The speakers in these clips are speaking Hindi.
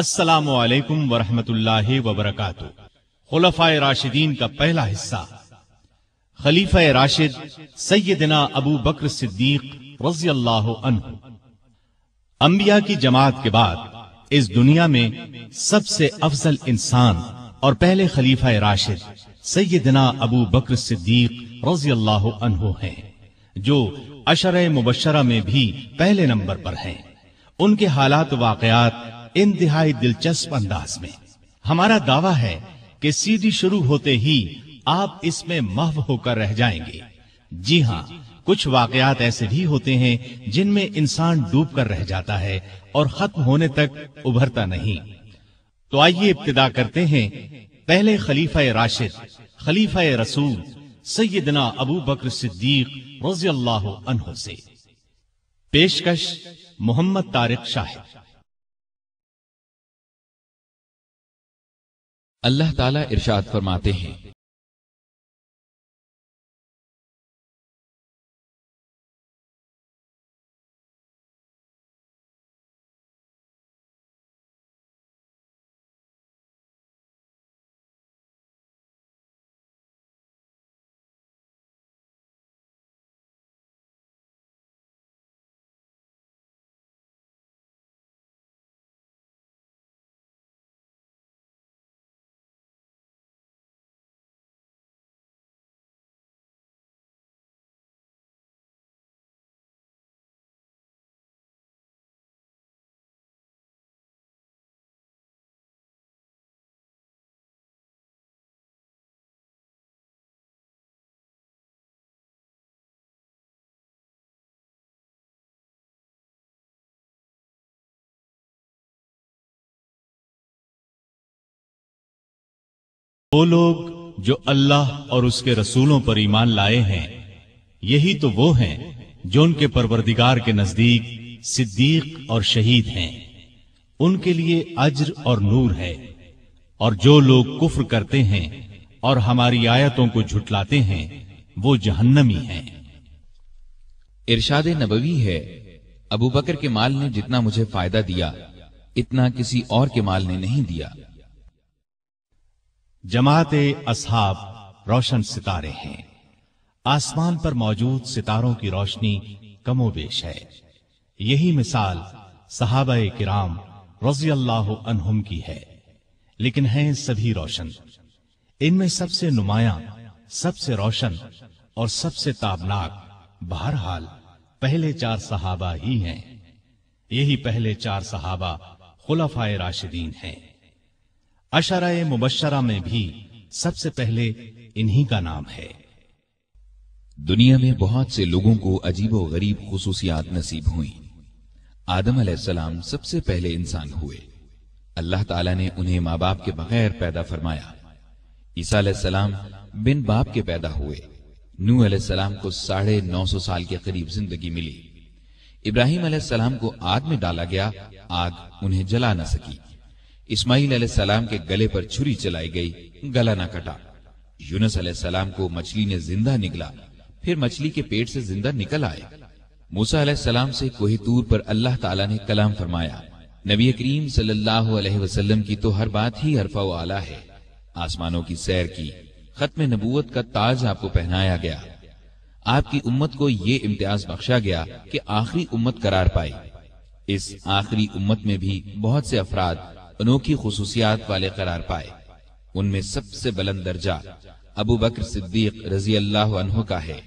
असलकम वरहमतुल्लाह वबरक खलफ़ा राशिदीन का पहला हिस्सा खलीफा राशिद सैदना अबू बकर सिद्दीक रजी अल्लाह अम्बिया की जमात के बाद इस दुनिया में सबसे अफजल इंसान और पहले खलीफा राशिद सैदना अबू बकर सिद्दीक रजी अल्लाह है जो अशर मुबशरा में भी पहले नंबर पर है उनके हालात वाकयात इंतहाई दिलचस्प अंदाज में हमारा दावा है कि सीडी शुरू होते ही आप इसमें महव होकर रह जाएंगे जी हाँ कुछ वाकयात ऐसे भी होते हैं जिनमें इंसान डूब कर रह जाता है और खत्म होने तक उभरता नहीं तो आइए इब्तदा करते हैं पहले खलीफा राशिद खलीफा रसूल सैदना अबू बकर सिद्दीक रोजी अल्लाह से पेशकश मोहम्मद तारिक शाहिद अल्लाह ताला इरशाद फरमाते हैं वो लोग जो अल्लाह और उसके रसूलों पर ईमान लाए हैं यही तो वो हैं जो उनके परवरदिगार के नजदीक सिद्दीक और शहीद हैं उनके लिए अज्र और नूर है और जो लोग कुफ्र करते हैं और हमारी आयतों को झुटलाते हैं वो जहन्नमी हैं इरशाद नबवी है अबू बकर के माल ने जितना मुझे फायदा दिया इतना किसी और के माल ने नहीं दिया जमात असहाब रोशन सितारे हैं आसमान पर मौजूद सितारों की रोशनी कमोबेश है यही मिसाल सहाबा किराम रजी अल्लाह की है लेकिन हैं सभी रोशन इनमें सबसे नुमाया सबसे रोशन और सबसे ताबनाक बहरहाल पहले चार सहाबा ही हैं यही पहले चार सहाबा खुलफाए राशिदीन हैं अशरा मुबशरा में भी सबसे पहले इन्हीं का नाम है दुनिया में बहुत से लोगों को अजीब और गरीब खसूसियात नसीब हुई आदम सलाम सबसे पहले इंसान हुए अल्लाह ताला ने उन्हें माँ बाप के बगैर पैदा फरमाया ईसा सलाम बिन बाप के पैदा हुए नू सलाम को साढ़े नौ सौ साल के करीब जिंदगी मिली इब्राहिम सलाम को आग में डाला गया आग उन्हें जला न सकी इस्माईल सलाम के गले पर छुरी चलाई गई गला ना कटा यूनस सलाम को मछली ने जिंदा निकला फिर मछली के पेट से जिंदा निकल आए मूसा सलाम से कोही दूर पर अल्लाह ताला ने कलाम फरमाया नबी करीम सल्लल्लाहु अलैहि वसल्लम की तो हर बात ही हरफा आला है आसमानों की सैर की खत्म नबूत का ताज आपको पहनाया गया आपकी उम्मत को ये इम्तियाज बख्शा गया कि आखिरी उम्मत करार पाए इस आखिरी उम्मत में भी बहुत से अफराद अनोखी खसूसियात वाले करार पाए उनमें सबसे बुलंद दर्जा अबू बकर सिद्दीक रजी अल्लाह का है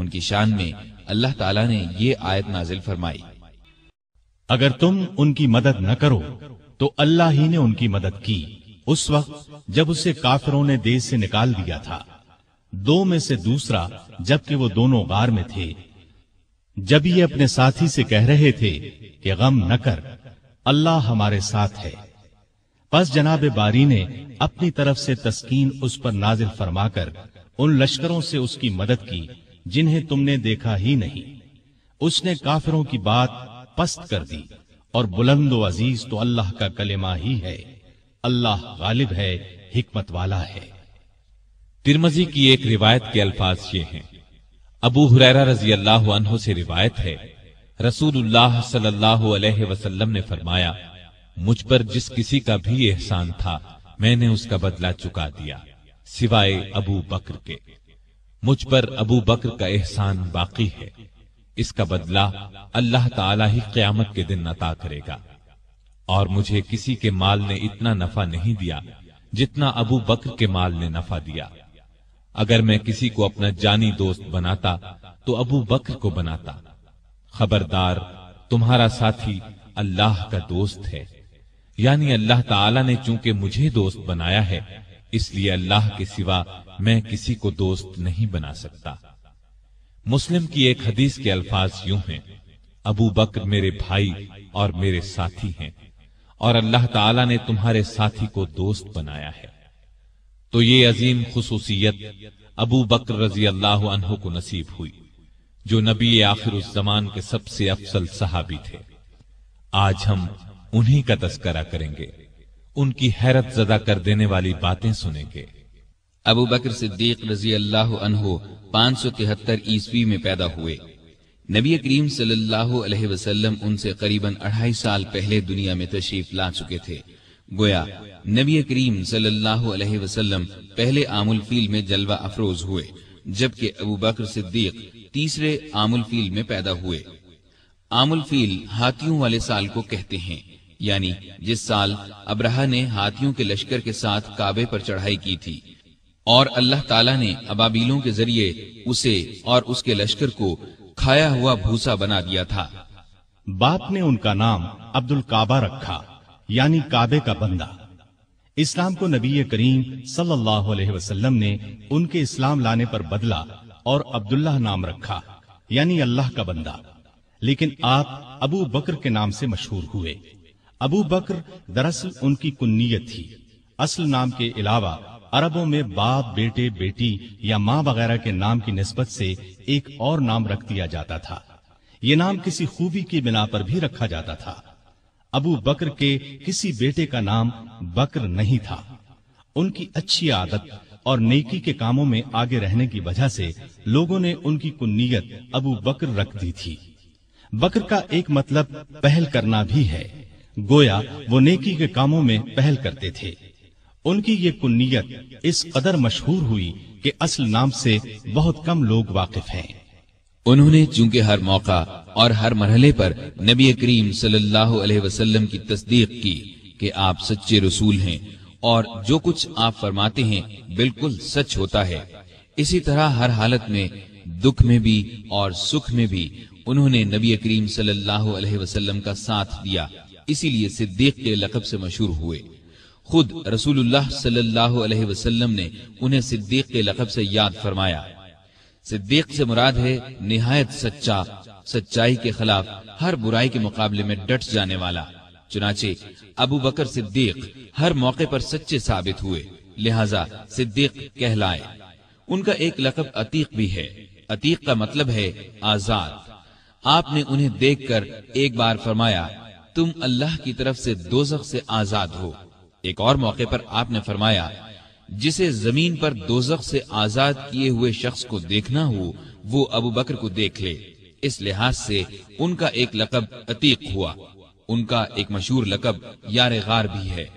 उनकी शान में अल्लाह ताला ने यह आयत नाजिल फरमाई अगर तुम उनकी मदद न करो तो अल्लाह ही ने उनकी मदद की उस वक्त जब उसे काफिरों ने देश से निकाल दिया था दो में से दूसरा जबकि वो दोनों गार में थे जब ये अपने साथी से कह रहे थे कि गम न कर अल्लाह हमारे साथ है बस जनाब बारी ने अपनी तरफ से तस्कीन उस पर नाजिल फरमा कर उन लश्करों से उसकी मदद की जिन्हें तुमने देखा ही नहीं उसने काफिरों की बात पस्त कर दी और बुलंद अजीज तो अल्लाह का कलेमा ही है अल्लाह गालिब है हिकमत वाला है तिरमजी की एक रिवायत के अल्फाज ये हैं अबू हुरैरा रजी अल्लाह से रिवायत है रसूल सल्लल्लाहु ने फरमाया मुझ पर जिस किसी का भी एहसान था मैंने उसका बदला चुका दिया सिवाय अबू बकर के मुझ पर अबू बकर का एहसान बाकी है इसका बदला अल्लाह ताला ही क्यामत के दिन अता करेगा और मुझे किसी के माल ने इतना नफा नहीं दिया जितना अबू बकर के माल ने नफा दिया अगर मैं किसी को अपना जानी दोस्त बनाता तो अबू बकर को बनाता खबरदार तुम्हारा साथी अल्लाह का दोस्त है यानी अल्लाह ताला ने चूंकि मुझे दोस्त बनाया है इसलिए अल्लाह के सिवा मैं किसी को दोस्त नहीं बना सकता मुस्लिम की एक हदीस के अल्फाज यूं हैं अबू बकर मेरे भाई और मेरे साथी हैं और अल्लाह ताला ने तुम्हारे साथी को दोस्त बनाया है तो ये अजीम खसूसियत अबू बकर रजी अल्लाह अनहु को नसीब हुई जो नबी आखिर उस जमान के सबसे अफसल सहाबी थे आज हम उन्हीं का तस्करा करेंगे उनकी हैरत जदा कर देने वाली बातें सुनेंगे अबू बकर सिद्दीक रजी अल्लाह अनहो पांच सौ तिहत्तर ईस्वी में पैदा हुए नबी करीम सल्लल्लाहु अलैहि वसल्लम उनसे करीबन अढ़ाई साल पहले दुनिया में तशरीफ ला चुके थे गोया नबी करीम सल्लल्लाहु अलैहि वसल्लम पहले आमुल फील में जलवा अफरोज हुए जबकि अबू बकर सिद्दीक तीसरे आमुल फील में पैदा हुए आमुल फील हाथियों वाले साल को कहते हैं यानी जिस साल अब्रहा ने हाथियों के लश्कर के साथ काबे पर चढ़ाई की थी और अल्लाह ताला ने अबाबीलों के जरिए उसे और उसके लश्कर को खाया हुआ भूसा बना दिया था बाप ने उनका नाम अब्दुल काबा रखा यानी काबे का बंदा इस्लाम को नबी करीम सल्लल्लाहु अलैहि वसल्लम ने उनके इस्लाम लाने पर बदला और अब्दुल्लाह नाम रखा यानी अल्लाह का बंदा लेकिन आप अबू बकर के नाम से मशहूर हुए अबू बकर दरअसल उनकी कुन्नीयत थी असल नाम के अलावा अरबों में बाप बेटे बेटी या माँ वगैरह के नाम की नस्बत से एक और नाम रख दिया जाता था ये नाम किसी खूबी की बिना पर भी रखा जाता था अबू बकर के किसी बेटे का नाम बकर नहीं था उनकी अच्छी आदत और नेकी के कामों में आगे रहने की वजह से लोगों ने उनकी कुन्नीयत अबू बकर रख दी थी बकर का एक मतलब पहल करना भी है गोया वो नेकी के कामों में पहल करते थे उनकी ये कुन्नीयत इस कदर मशहूर हुई कि असल नाम से बहुत कम लोग वाकिफ हैं उन्होंने चूंकि हर मौका और हर मरहले पर नबी करीम सल्लल्लाहु अलैहि वसल्लम की तस्दीक की कि आप सच्चे रसूल हैं और जो कुछ आप फरमाते हैं बिल्कुल सच होता है इसी तरह हर हालत में दुख में भी और सुख में भी उन्होंने नबी करीम सल्लल्लाहु अलैहि वसल्लम का साथ दिया इसीलिए सिद्दीक के लकब से मशहूर हुए खुद रसूलुल्लाह सल्लल्लाहु अलैहि वसल्लम ने उन्हें सिद्दीक के लकब से याद फरमाया सिद्दीक से मुराद है निहायत सच्चा सच्चाई के खिलाफ हर बुराई के मुकाबले में डट जाने वाला चुनाचे अबू बकर सिद्दीक हर मौके पर सच्चे साबित हुए लिहाजा सिद्दीक कहलाए उनका एक लकब अतीक भी है अतीक का मतलब है आजाद आपने उन्हें देखकर एक बार फरमाया तुम अल्लाह की तरफ से दोजख से आजाद हो एक और मौके पर आपने फरमाया जिसे जमीन पर दोजख से आजाद किए हुए शख्स को देखना हो वो अबू बकर को देख ले इस लिहाज से उनका एक लकब अतीक हुआ उनका एक मशहूर लकब यार गार भी है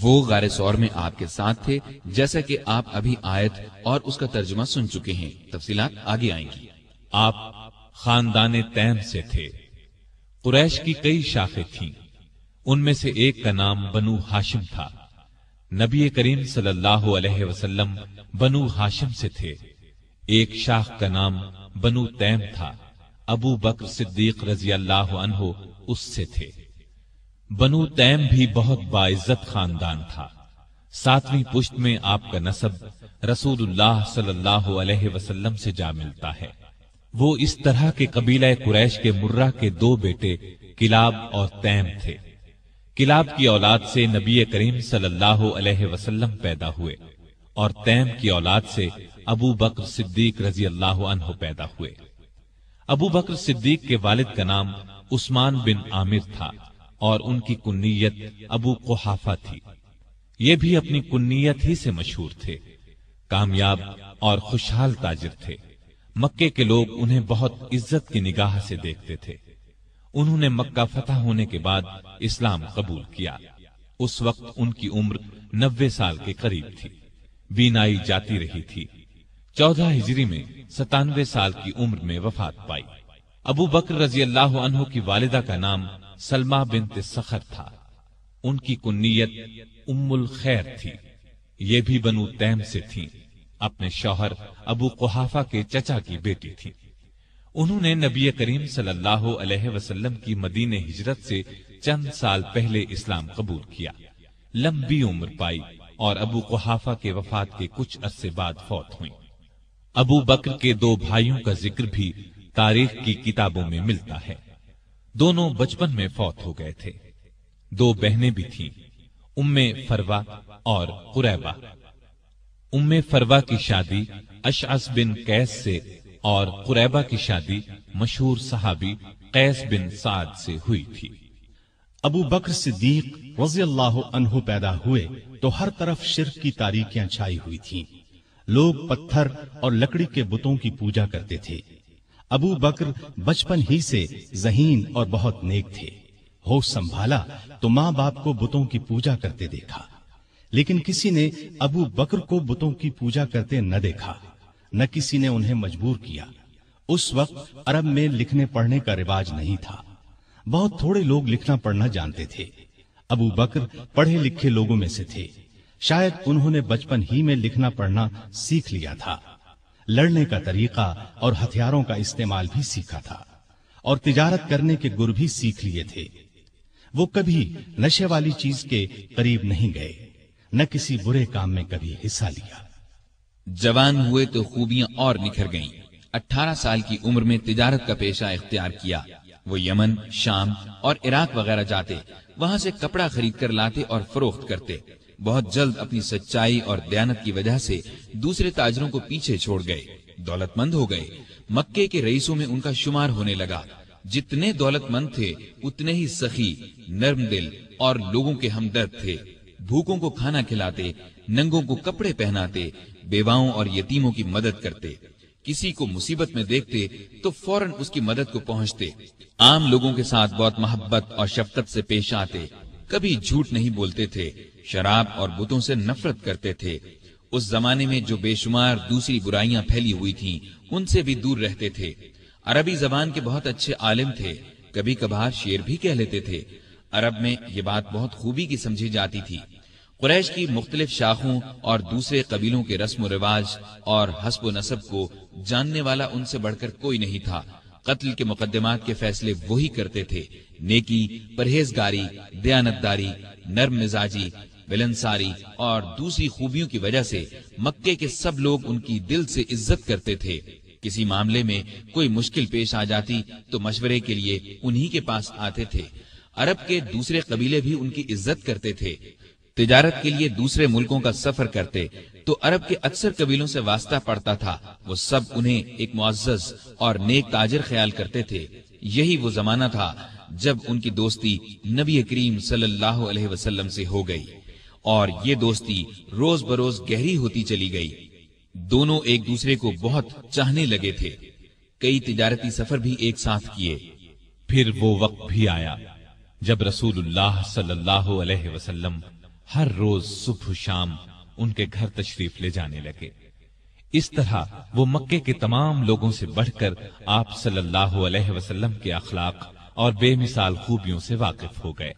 वो गारे सौर में आपके साथ थे जैसा कि आप अभी आयत और उसका तर्जुमा सुन चुके हैं तफसी आगे आएंगी आप खानदान तैम से थे कुरैश की कई शाखें थीं उनमें से एक का नाम बनु हाशिम था नबी करीम सल्लल्लाहु अलैहि वसल्लम बनु हाशिम से थे एक शाख का नाम बनु तैम था अबू बकर सिद्दीक रजी अल्लाह अनहो उससे थे बनु तैम भी बहुत बाइज्जत खानदान था सातवीं पुश्त में आपका नसब रसूलुल्लाह सल्लल्लाहु अलैहि वसल्लम से जा मिलता है वो इस तरह के कबीला कुरैश के मुर्रा के दो बेटे किलाब और तैम थे किलाब की औलाद से नबी करीम सल्लल्लाहु अलैहि वसल्लम पैदा हुए और तैम की औलाद से अबू बकर सिद्दीक रजी अल्लाह पैदा हुए अबू बकर सिद्दीक के वालिद का नाम उस्मान बिन आमिर था और उनकी कुन्नीयत अबू कोहाफा थी ये भी अपनी कुन्नीयत ही से मशहूर थे कामयाब और खुशहाल ताजिर थे मक्के के लोग उन्हें बहुत इज्जत की निगाह से देखते थे उन्होंने मक्का फतह होने के बाद इस्लाम कबूल किया उस वक्त उनकी उम्र नब्बे साल के करीब थी बीनाई जाती रही थी चौदह हिजरी में सतानवे साल की उम्र में वफात पाई अबू बकर रजी अल्लाह अनहो की वालिदा का नाम सलमा बिनत सखर था उनकी कुन्नीयत उम्मुल खैर थी ये भी बनु तैम से थीं। अपने शौहर अबू कुहाफा के चचा की बेटी थी उन्होंने नबी करीम सल्लल्लाहु अलैहि वसल्लम की मदीने हिजरत से चंद साल पहले इस्लाम कबूल किया लंबी उम्र पाई और अबू कुहाफा के वफात के कुछ अरसे बाद फौत हुई अबू बकर के दो भाइयों का जिक्र भी तारीख की किताबों में मिलता है दोनों बचपन में फौत हो गए थे दो बहनें भी थीं उम्मे फरवा और कुरैबा उम्मे फरवा की शादी अशअस बिन कैस से और कुरैबा की शादी मशहूर सहाबी कैस बिन साद से हुई थी अबू बकर सिद्दीक रजी अल्लाह अनहु पैदा हुए तो हर तरफ शिरक की तारीखियां छाई हुई थीं। लोग पत्थर और लकड़ी के बुतों की पूजा करते थे अबू बकर बचपन ही से जहीन और बहुत नेक थे होश संभाला तो माँ बाप को बुतों की पूजा करते देखा लेकिन किसी ने अबू बकर को बुतों की पूजा करते न देखा न किसी ने उन्हें मजबूर किया उस वक्त अरब में लिखने पढ़ने का रिवाज नहीं था बहुत थोड़े लोग लिखना पढ़ना जानते थे अबू बकर पढ़े लिखे लोगों में से थे शायद उन्होंने बचपन ही में लिखना पढ़ना सीख लिया था लड़ने का तरीका और हथियारों का इस्तेमाल भी सीखा था और तिजारत करने के गुर भी सीख लिए थे वो कभी नशे वाली चीज के करीब नहीं गए न किसी बुरे काम में कभी हिस्सा लिया जवान हुए तो खूबियां और निखर गईं। 18 साल की उम्र में तिजारत का पेशा इख्तियार किया वो यमन शाम और इराक वगैरह जाते वहां से कपड़ा खरीद कर लाते और फरोख्त करते बहुत जल्द अपनी सच्चाई और दयानत की वजह से दूसरे ताजरों को पीछे छोड़ गए दौलतमंद हो गए मक्के के रईसों में उनका शुमार होने लगा जितने दौलतमंद थे उतने ही सखी नर्म दिल और लोगों के हमदर्द थे भूखों को खाना खिलाते नंगों को कपड़े पहनाते बेवाओं और यतीमों की मदद करते किसी को मुसीबत में देखते तो फौरन उसकी मदद को पहुंचते आम लोगों के साथ बहुत मोहब्बत और शफकत से पेश आते कभी झूठ नहीं बोलते थे शराब और बुतों से नफरत करते थे उस जमाने में जो बेशुमार दूसरी बुराइयां फैली हुई थीं, उनसे भी दूर रहते थे अरबी जबान के बहुत अच्छे आलिम थे कभी कभार शेर भी कह लेते थे अरब में ये बात बहुत खूबी की समझी जाती थी कुरैश की मुख्तलिफ शाखों और दूसरे कबीलों के रस्म रिवाज और हसब नसब को जानने वाला उनसे बढ़कर कोई नहीं था कत्ल के मुकदमा के फैसले वही करते थे नेकी परहेजगारी दयानतदारी नर्म मिजाजी मिलनसारी और दूसरी खूबियों की वजह से मक्के के सब लोग उनकी दिल से इज्जत करते थे किसी मामले में कोई मुश्किल पेश आ जाती तो मशवरे के लिए उन्हीं के पास आते थे अरब के दूसरे कबीले भी उनकी इज्जत करते थे तिजारत के लिए दूसरे मुल्कों का सफर करते तो अरब के अक्सर कबीलों से वास्ता पड़ता था वो सब उन्हें एक मुआज और नेक ताजर ख्याल करते थे यही वो जमाना था जब उनकी दोस्ती नबी करीम सल्लल्लाहु से हो गई और ये दोस्ती रोज बरोज गहरी होती चली गई दोनों एक दूसरे को बहुत चाहने लगे थे कई तजारती सफर भी एक साथ किए फिर वो वक्त भी आया जब रसूल सल्लल्लाहु हर रोज सुबह शाम उनके घर तशरीफ ले जाने लगे इस तरह वो मक्के के तमाम लोगों से बढ़कर आप सल्लल्लाहु अलैहि वसल्लम के अखलाक और बेमिसाल खूबियों से वाकिफ हो गए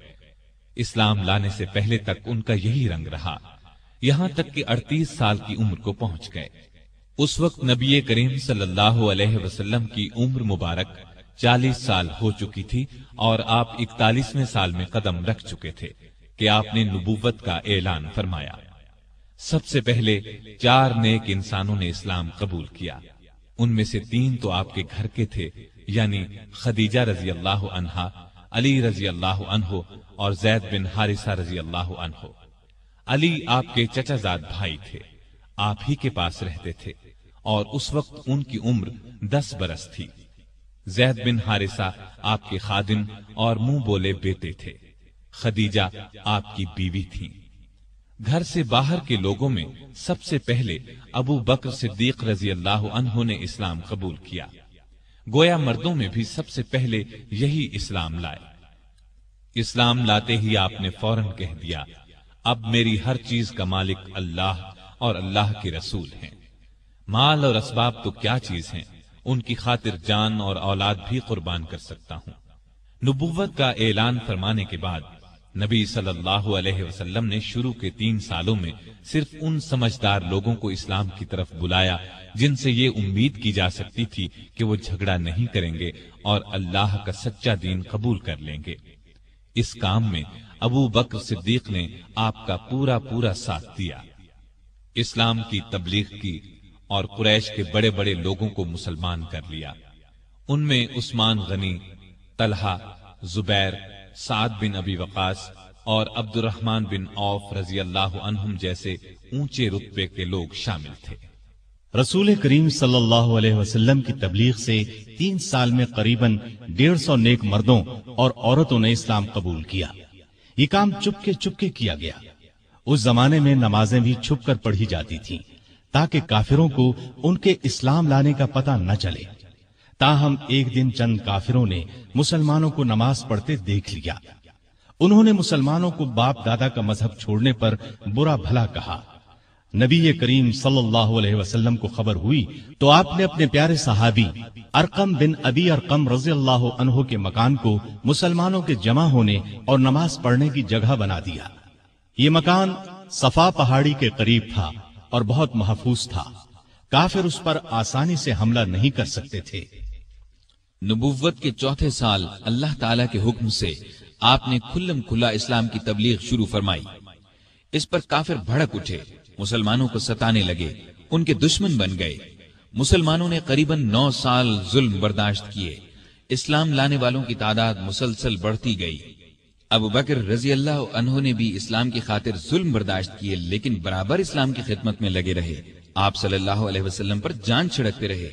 इस्लाम लाने से पहले तक उनका यही रंग रहा यहाँ तक कि 38 साल की उम्र को पहुंच गए उस वक्त नबी करीम सल्लल्लाहु अलैहि वसल्लम की उम्र मुबारक 40 साल हो चुकी थी और आप इकतालीसवें साल में कदम रख चुके थे कि आपने नबूवत का ऐलान फरमाया सबसे पहले चार नेक इंसानों ने इस्लाम कबूल किया उनमें से तीन तो आपके घर के थे यानी खदीजा रजी अल्लाह अनहा अली रजी अल्लाह अनहो और जैद बिन हारिसा रजी अल्लाह अनहो अली आपके चचाजाद भाई थे आप ही के पास रहते थे और उस वक्त उनकी उम्र दस बरस थी जैद बिन हारिसा आपके खादिम और मुंह बोले बेटे थे खदीजा आपकी बीवी थीं। घर से बाहर के लोगों में सबसे पहले अबू बकर सिद्दीक रजी अल्लाह अनहो ने इस्लाम कबूल किया गोया मर्दों में भी सबसे पहले यही इस्लाम लाए इस्लाम लाते ही आपने फौरन कह दिया अब मेरी हर चीज का मालिक अल्लाह और अल्लाह के रसूल हैं माल और असबाब तो क्या चीज हैं उनकी खातिर जान और औलाद भी कुर्बान कर सकता हूं नबुवत का ऐलान फरमाने के बाद नबी सल्लल्लाहु अलैहि वसल्लम ने शुरू के तीन सालों में सिर्फ उन समझदार लोगों को इस्लाम की तरफ बुलाया जिनसे ये उम्मीद की जा सकती थी कि वो झगड़ा नहीं करेंगे और अल्लाह का सच्चा दीन कबूल कर लेंगे इस काम में अबू बकर सिद्दीक ने आपका पूरा पूरा साथ दिया इस्लाम की तबलीग की और कुरैश के बड़े बड़े लोगों को मुसलमान कर लिया उनमें उस्मान गनी तलहा जुबैर साद बिन अबी वकास और अब्दुलरहमान बिन औफ रजी अल्लाह अनहम जैसे ऊंचे रुतबे के लोग शामिल थे रसूल करीम सल्लल्लाहु अलैहि वसल्लम की तबलीग से तीन साल में करीबन डेढ़ सौ नेक मर्दों और औरतों ने इस्लाम कबूल किया ये काम चुपके चुपके किया गया उस जमाने में नमाजें भी छुपकर पढ़ी जाती थीं, ताकि काफिरों को उनके इस्लाम लाने का पता न चले ताहम एक दिन चंद काफिरों ने मुसलमानों को नमाज पढ़ते देख लिया उन्होंने मुसलमानों को बाप दादा का मजहब छोड़ने पर बुरा भला कहा नबी करीम सल्लल्लाहु अलैहि वसल्लम को खबर हुई तो आपने अपने प्यारे सहाबी अरकम बिन अबी अरकम रजी अल्लाह अनहो के मकान को मुसलमानों के जमा होने और नमाज पढ़ने की जगह बना दिया ये मकान सफा पहाड़ी के करीब था और बहुत महफूज था काफिर उस पर आसानी से हमला नहीं कर सकते थे नबुवत के चौथे साल अल्लाह ताला के हुक्म से आपने खुल्लम खुला इस्लाम की तबलीग शुरू फरमाई इस पर काफिर भड़क उठे मुसलमानों को सताने लगे उनके दुश्मन बन गए मुसलमानों ने करीबन नौ साल जुल्म बर्दाश्त किए इस्लाम लाने वालों की तादाद मुसलसल बढ़ती गई अब बकर रजी अल्लाह ने भी इस्लाम की खातिर जुल्म बर्दाश्त किए लेकिन बराबर इस्लाम की खिदमत में लगे रहे आप सल्लल्लाहु पर जान छिड़कते रहे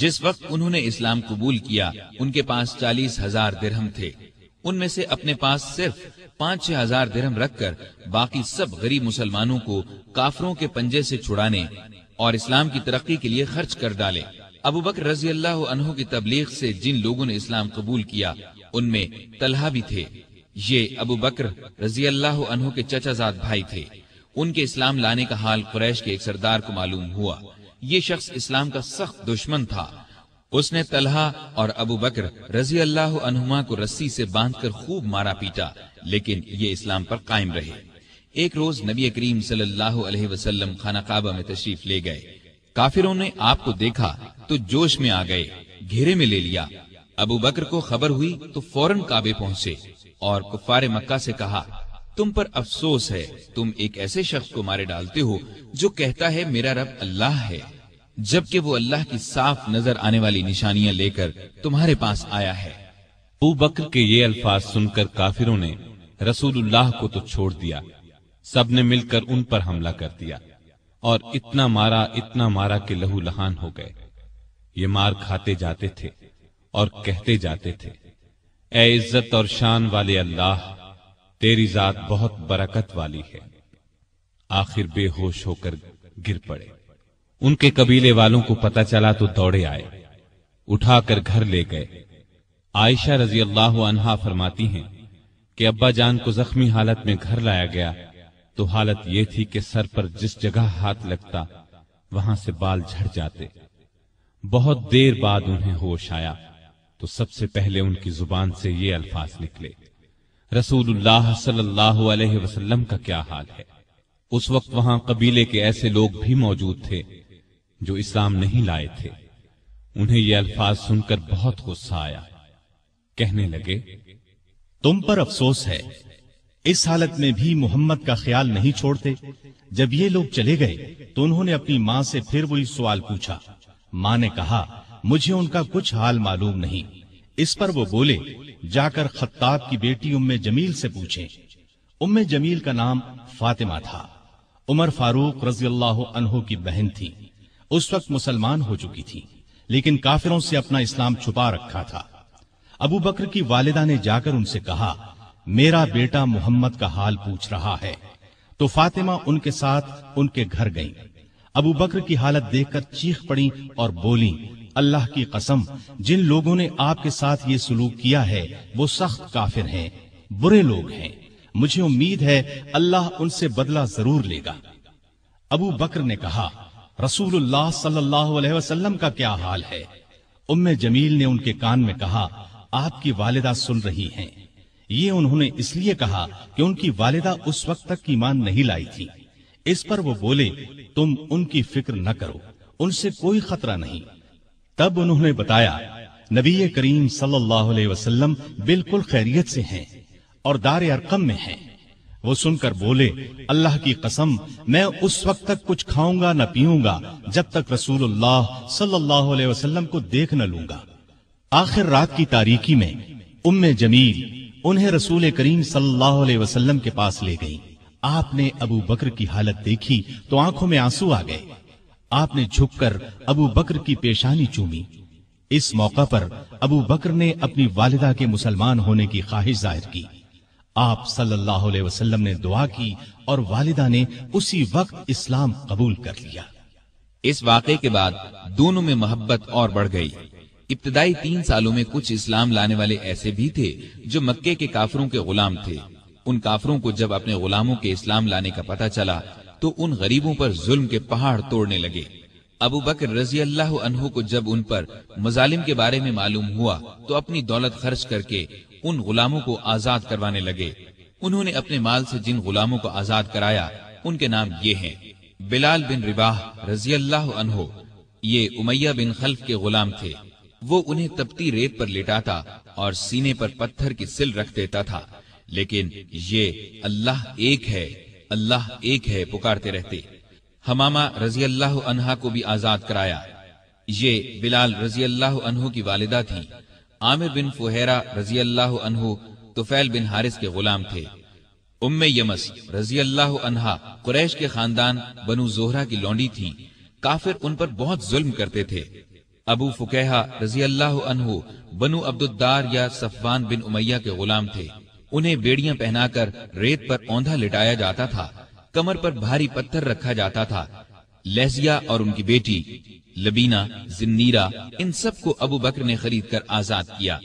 जिस वक्त उन्होंने इस्लाम कबूल किया उनके पास चालीस हजार दिरहम थे उनमें से अपने पास सिर्फ पाँच छह हजार दिरहम रखकर बाकी सब गरीब मुसलमानों को काफरों के पंजे से छुड़ाने और इस्लाम की तरक्की के लिए खर्च कर डाले अबू बकर रजी अल्लाह की तबलीग से जिन लोगों ने इस्लाम कबूल किया उनमें तलहा भी थे ये अबू बकर रजी अल्लाह के चचाजाद भाई थे उनके इस्लाम लाने का हाल कुरैश के एक सरदार को मालूम हुआ ये शख्स इस्लाम का सख्त दुश्मन था उसने तलहा और अबू बकर रजी अल्लाह को रस्सी से बांधकर खूब मारा पीटा लेकिन ये इस्लाम पर कायम रहे एक रोज नबी करीम सलम खाना काबा में तशरीफ ले गए काफिरों ने आपको देखा तो जोश में आ गए घेरे में ले लिया अबू बकर को खबर हुई तो फौरन काबे पहुंचे और कुफार मक्का से कहा तुम पर अफसोस है तुम एक ऐसे शख्स को मारे डालते हो जो कहता है मेरा रब अल्लाह है जबकि वो अल्लाह की साफ नजर आने वाली निशानियां लेकर तुम्हारे पास आया है अबू बकर के ये अल्फाज सुनकर काफिरों ने रसूलुल्लाह को तो छोड़ दिया सबने मिलकर उन पर हमला कर दिया और इतना मारा इतना मारा कि लहू लहान हो गए ये मार खाते जाते थे और कहते जाते थे ए इज्जत और शान वाले अल्लाह तेरी जात बहुत बरकत वाली है आखिर बेहोश होकर गिर पड़े उनके कबीले वालों को पता चला तो दौड़े आए उठाकर घर ले गए आयशा रजी अल्लाह अनहा फरमाती हैं कि अब्बा जान को जख्मी हालत में घर लाया गया तो हालत यह थी कि सर पर जिस जगह हाथ लगता वहां से बाल झड़ जाते बहुत देर बाद उन्हें होश आया तो सबसे पहले उनकी जुबान से ये अल्फाज निकले रसूलुल्लाह सल्लल्लाहु अलैहि वसल्लम का क्या हाल है उस वक्त वहां कबीले के ऐसे लोग भी मौजूद थे जो इस्लाम नहीं लाए थे उन्हें ये अल्फाज सुनकर बहुत गुस्सा आया कहने लगे तुम पर अफसोस है इस हालत में भी मोहम्मद का ख्याल नहीं छोड़ते जब ये लोग चले गए तो उन्होंने अपनी माँ से फिर वही सवाल पूछा माँ ने कहा मुझे उनका कुछ हाल मालूम नहीं इस पर वो बोले जाकर खत्ताब की बेटी उम्मे जमील से पूछे उम्मे जमील का नाम फातिमा था उमर फारूक रजी अल्लाह की बहन थी उस वक्त मुसलमान हो चुकी थी लेकिन काफिरों से अपना इस्लाम छुपा रखा था अबू बकर की वालिदा ने जाकर उनसे कहा मेरा बेटा मोहम्मद का हाल पूछ रहा है तो फातिमा उनके साथ उनके घर गईं। अबू बकर की हालत देखकर चीख पड़ी और बोली अल्लाह की कसम जिन लोगों ने आपके साथ ये सुलूक किया है वो सख्त काफिर हैं बुरे लोग हैं मुझे उम्मीद है अल्लाह उनसे बदला जरूर लेगा अबू बकर ने कहा रसूलुल्लाह सल्लल्लाहु अलैहि वसल्लम का क्या हाल है उम्म जमील ने उनके कान में कहा आपकी वालिदा सुन रही हैं ये उन्होंने इसलिए कहा कि उनकी वालिदा उस वक्त तक ईमान नहीं लाई थी इस पर वो बोले तुम उनकी फिक्र न करो उनसे कोई खतरा नहीं तब उन्होंने बताया नबी करीम सल्लल्लाहु अलैहि वसल्लम बिल्कुल खैरियत से हैं और दार अरकम में हैं वो सुनकर बोले अल्लाह की कसम मैं उस वक्त तक कुछ खाऊंगा न पीऊंगा जब तक रसूलुल्लाह सल्लल्लाहु अलैहि वसल्लम को देख न लूंगा आखिर रात की तारीकी में उम्मे जमील उन्हें रसूल करीम सल्लल्लाहु अलैहि वसल्लम के पास ले गई आपने अबू बकर की हालत देखी तो आंखों में आंसू आ गए आपने झुककर अबू बकर की पेशानी चूमी इस मौका पर अबू बकर ने अपनी वालिदा के मुसलमान होने की ख्वाहिश जाहिर की आप सल्लल्लाहु अलैहि वसल्लम ने दुआ की और वालिदा ने उसी वक्त इस्लाम कबूल कर लिया इस वाकये के बाद दोनों में मोहब्बत और बढ़ गई इब्तदाई तीन सालों में कुछ इस्लाम लाने वाले ऐसे भी थे जो मक्के के काफरों के गुलाम थे उन काफरों को जब अपने गुलामों के इस्लाम लाने का पता चला तो उन गरीबों पर जुल्म के पहाड़ तोड़ने लगे अबू बकर रजी अल्लाह अनहु को जब उन पर मजालिम के बारे में मालूम हुआ तो अपनी दौलत खर्च करके उन गुलामों को आजाद करवाने लगे उन्होंने अपने माल से जिन गुलामों को आजाद कराया उनके नाम ये हैं बिलाल बिन रिबाह रजी अल्लाह अनहो ये उमैया बिन खल्फ के गुलाम थे वो उन्हें तपती रेत पर लिटाता और सीने पर पत्थर की सिल रख देता था लेकिन ये अल्लाह एक है अल्लाह एक है पुकारते रहते हमामा रजी अल्लाह अनहा को भी आजाद कराया ये बिलाल रजी अल्लाह अनहु की वालिदा थी आमिर बिन फुहरा रजी अल्लाह अनहु तुफैल बिन हारिस के गुलाम थे उम्मे यमस रजी अल्लाह अनहा कुरैश के खानदान बनु जोहरा की लौंडी थी काफिर उन पर बहुत जुल्म करते थे अबू फुकेहा रजी अल्लाह अनहु बनु अब्दुद्दार या सफवान बिन उमैया के गुलाम थे उन्हें बेड़ियां पहनाकर रेत पर औंधा लिटाया जाता था कमर पर भारी पत्थर रखा जाता था लहजिया और उनकी बेटी लबीना जिन्नीरा इन सब को अबू बकर ने खरीद कर आजाद किया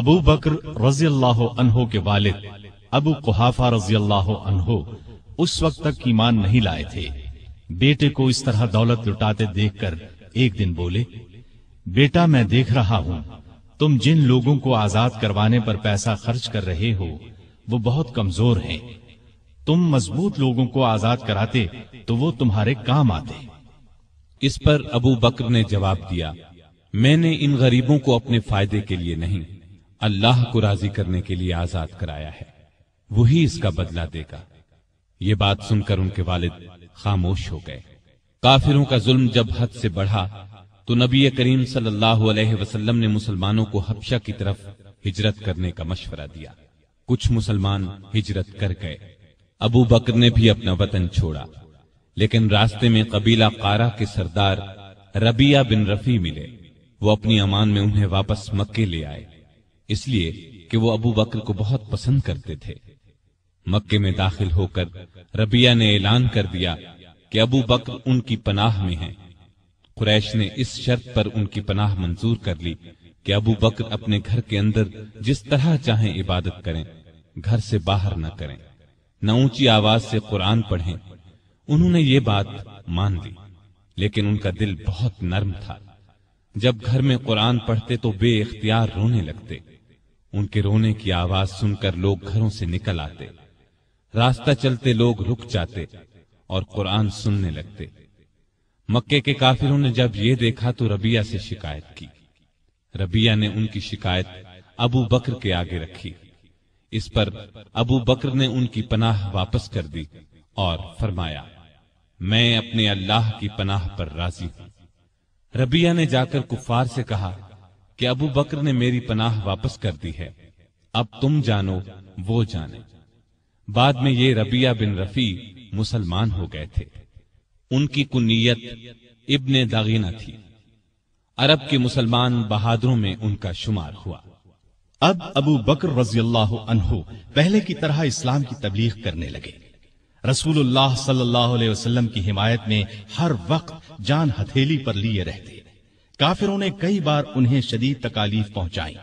अबू बकर रजी अनहो के वालिद अबू कुहाफा रजी अनहो उस वक्त तक ईमान नहीं लाए थे बेटे को इस तरह दौलत लुटाते देखकर एक दिन बोले बेटा मैं देख रहा हूँ तुम जिन लोगों को आजाद करवाने पर पैसा खर्च कर रहे हो वो बहुत कमजोर हैं। तुम मजबूत लोगों को आजाद कराते तो वो तुम्हारे काम आते इस पर अबू बकर ने जवाब दिया मैंने इन गरीबों को अपने फायदे के लिए नहीं अल्लाह को राजी करने के लिए आजाद कराया है वही इसका बदला देगा ये बात सुनकर उनके वालिद खामोश हो गए काफिरों का जुल्म जब हद से बढ़ा तो नबी करीम सल्लल्लाहु अलैहि वसल्लम ने मुसलमानों को हबशा की तरफ हिजरत करने का मशवरा दिया कुछ मुसलमान हिजरत कर गए अबू बकर ने भी अपना वतन छोड़ा लेकिन रास्ते में कबीला कारा के सरदार रबिया बिन रफी मिले वो अपनी अमान में उन्हें वापस मक्के ले आए इसलिए कि वो अबू बकर को बहुत पसंद करते थे मक्के में दाखिल होकर रबिया ने ऐलान कर दिया कि अबू बकर उनकी पनाह में हैं कुरैश ने इस शर्त पर उनकी पनाह मंजूर कर ली कि अबू बकर अपने घर के अंदर जिस तरह चाहें इबादत करें घर से बाहर न करें न ऊंची आवाज से कुरान पढ़ें उन्होंने ये बात मान ली लेकिन उनका दिल बहुत नर्म था जब घर में कुरान पढ़ते तो बे अख्तियार रोने लगते उनके रोने की आवाज सुनकर लोग घरों से निकल आते रास्ता चलते लोग रुक जाते और कुरान सुनने लगते मक्के के काफिरों ने जब ये देखा तो रबिया से शिकायत की रबिया ने उनकी शिकायत अबू बकर के आगे रखी इस पर अबू बकर ने उनकी पनाह वापस कर दी और फरमाया मैं अपने अल्लाह की पनाह पर राजी हूं रबिया ने जाकर कुफार से कहा कि अबू बकर ने मेरी पनाह वापस कर दी है अब तुम जानो वो जाने बाद में ये रबिया बिन रफी मुसलमान हो गए थे उनकी कुनीयत इबन दागीना थी अरब के मुसलमान बहादुरों में उनका शुमार हुआ अब अबू बकर रजी पहले की तरह इस्लाम की तबलीग करने लगे रसूलुल्लाह सल्लल्लाहु अलैहि वसल्लम की हिमायत में हर वक्त जान हथेली पर लिए रहते काफिरों ने कई बार उन्हें शदीद तकालीफ पहुंचाई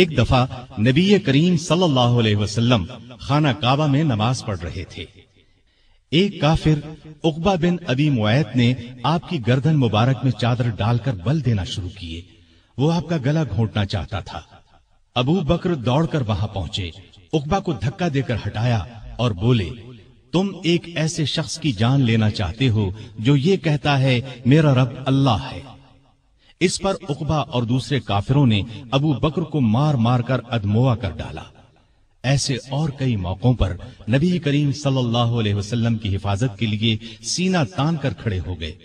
एक दफा नबी करीम सल्लल्लाहु अलैहि वसल्लम खाना काबा में नमाज पढ़ रहे थे एक काफिर उकबा बिन अबी मुआत ने आपकी गर्दन मुबारक में चादर डालकर बल देना शुरू किए वो आपका गला घोंटना चाहता था अबू बकर दौड़कर वहां पहुंचे उकबा को धक्का देकर हटाया और बोले तुम एक ऐसे शख्स की जान लेना चाहते हो जो ये कहता है मेरा रब अल्लाह है इस पर उकबा और दूसरे काफिरों ने अबू बकर को मार मार कर अदमोआ कर डाला ऐसे और कई मौकों पर नबी करीम सल्लल्लाहु अलैहि वसल्लम की हिफाजत के लिए सीना तान कर खड़े हो गए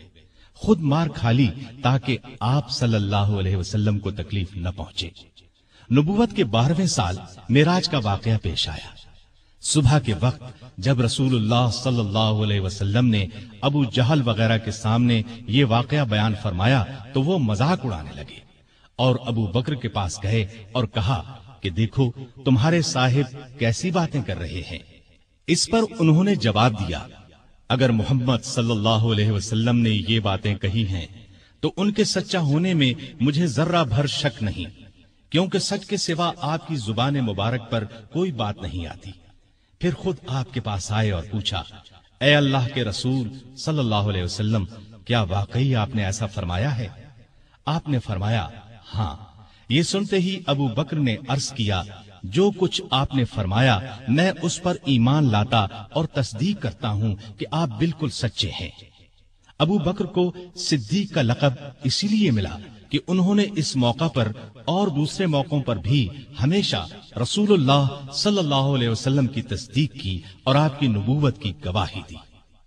खुद मार खाली ताकि आप सल्लल्लाहु अलैहि वसल्लम को तकलीफ न पहुंचे नबूवत के बारहवें साल मेराज का वाकया पेश आया सुबह के वक्त जब रसूलुल्लाह सल्लल्लाहु अलैहि वसल्लम ने अबू जहल वगैरह के सामने ये वाकया बयान फरमाया तो वो मजाक उड़ाने लगे और अबू बकर के पास गए और कहा कि देखो तुम्हारे साहिब कैसी बातें कर रहे हैं इस पर उन्होंने जवाब दिया अगर मोहम्मद सल्लल्लाहु अलैहि वसल्लम ने ये बातें कही हैं तो उनके सच्चा होने में मुझे जर्रा भर शक नहीं क्योंकि सच के सिवा आपकी जुबान मुबारक पर कोई बात नहीं आती फिर खुद आपके पास आए और पूछा ए अल्लाह के रसूल सल्लल्लाहु अलैहि वसल्लम क्या वाकई आपने ऐसा फरमाया है आपने फरमाया हाँ ये सुनते ही अबू बकर ने अर्ज किया जो कुछ आपने फरमाया मैं उस पर ईमान लाता और तस्दीक करता हूँ कि आप बिल्कुल सच्चे हैं अबू बकर को सिद्दीक का लकब इसीलिए मिला कि उन्होंने इस मौका पर और दूसरे मौकों पर भी हमेशा रसूलुल्लाह सल्लल्लाहु अलैहि वसल्लम की तस्दीक की और आपकी नबूवत की गवाही दी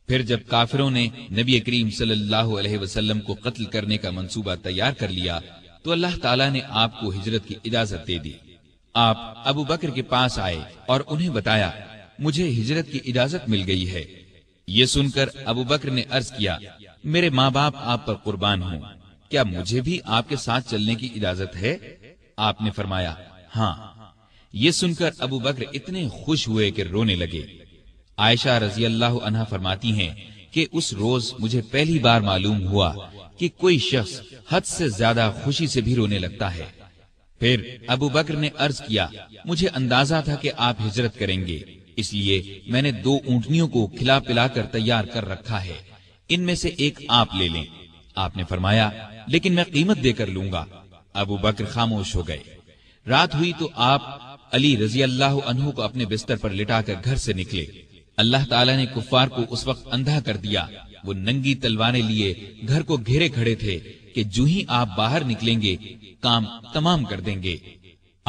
फिर जब काफिरों ने नबी करीम सल्लल्लाहु अलैहि वसल्लम को कत्ल करने का मंसूबा तैयार कर लिया तो अल्लाह ताला ने आपको हिजरत की इजाजत दे दी आप अबू बकर के पास आए और उन्हें बताया मुझे हिजरत की इजाजत मिल गई है ये सुनकर अबू बकर ने अर्ज किया मेरे माँ बाप आप पर कुर्बान हूँ क्या मुझे भी आपके साथ चलने की इजाजत है आपने फरमाया हाँ ये सुनकर अबू बकर इतने खुश हुए कि रोने लगे आयशा रजी अल्लाह फरमाती हैं कि उस रोज मुझे पहली बार मालूम हुआ कि कोई शख्स हद से ज्यादा खुशी से भी रोने लगता है फिर अबू बकर ने अर्ज किया मुझे अंदाजा था कि आप हिजरत करेंगे इसलिए मैंने दो ऊंटनियों को खिला पिलाकर तैयार कर रखा है इनमें से एक आप ले लें आपने फरमाया लेकिन मैं कीमत देकर लूंगा अबू बकर खामोश हो गए रात हुई तो आप अली रजी अल्लाह को अपने बिस्तर पर लिटाकर घर से निकले अल्लाह ताला ने कुफार को उस वक्त अंधा कर दिया वो नंगी तलवारें लिए घर को घेरे खड़े थे कि जू ही आप बाहर निकलेंगे काम तमाम कर देंगे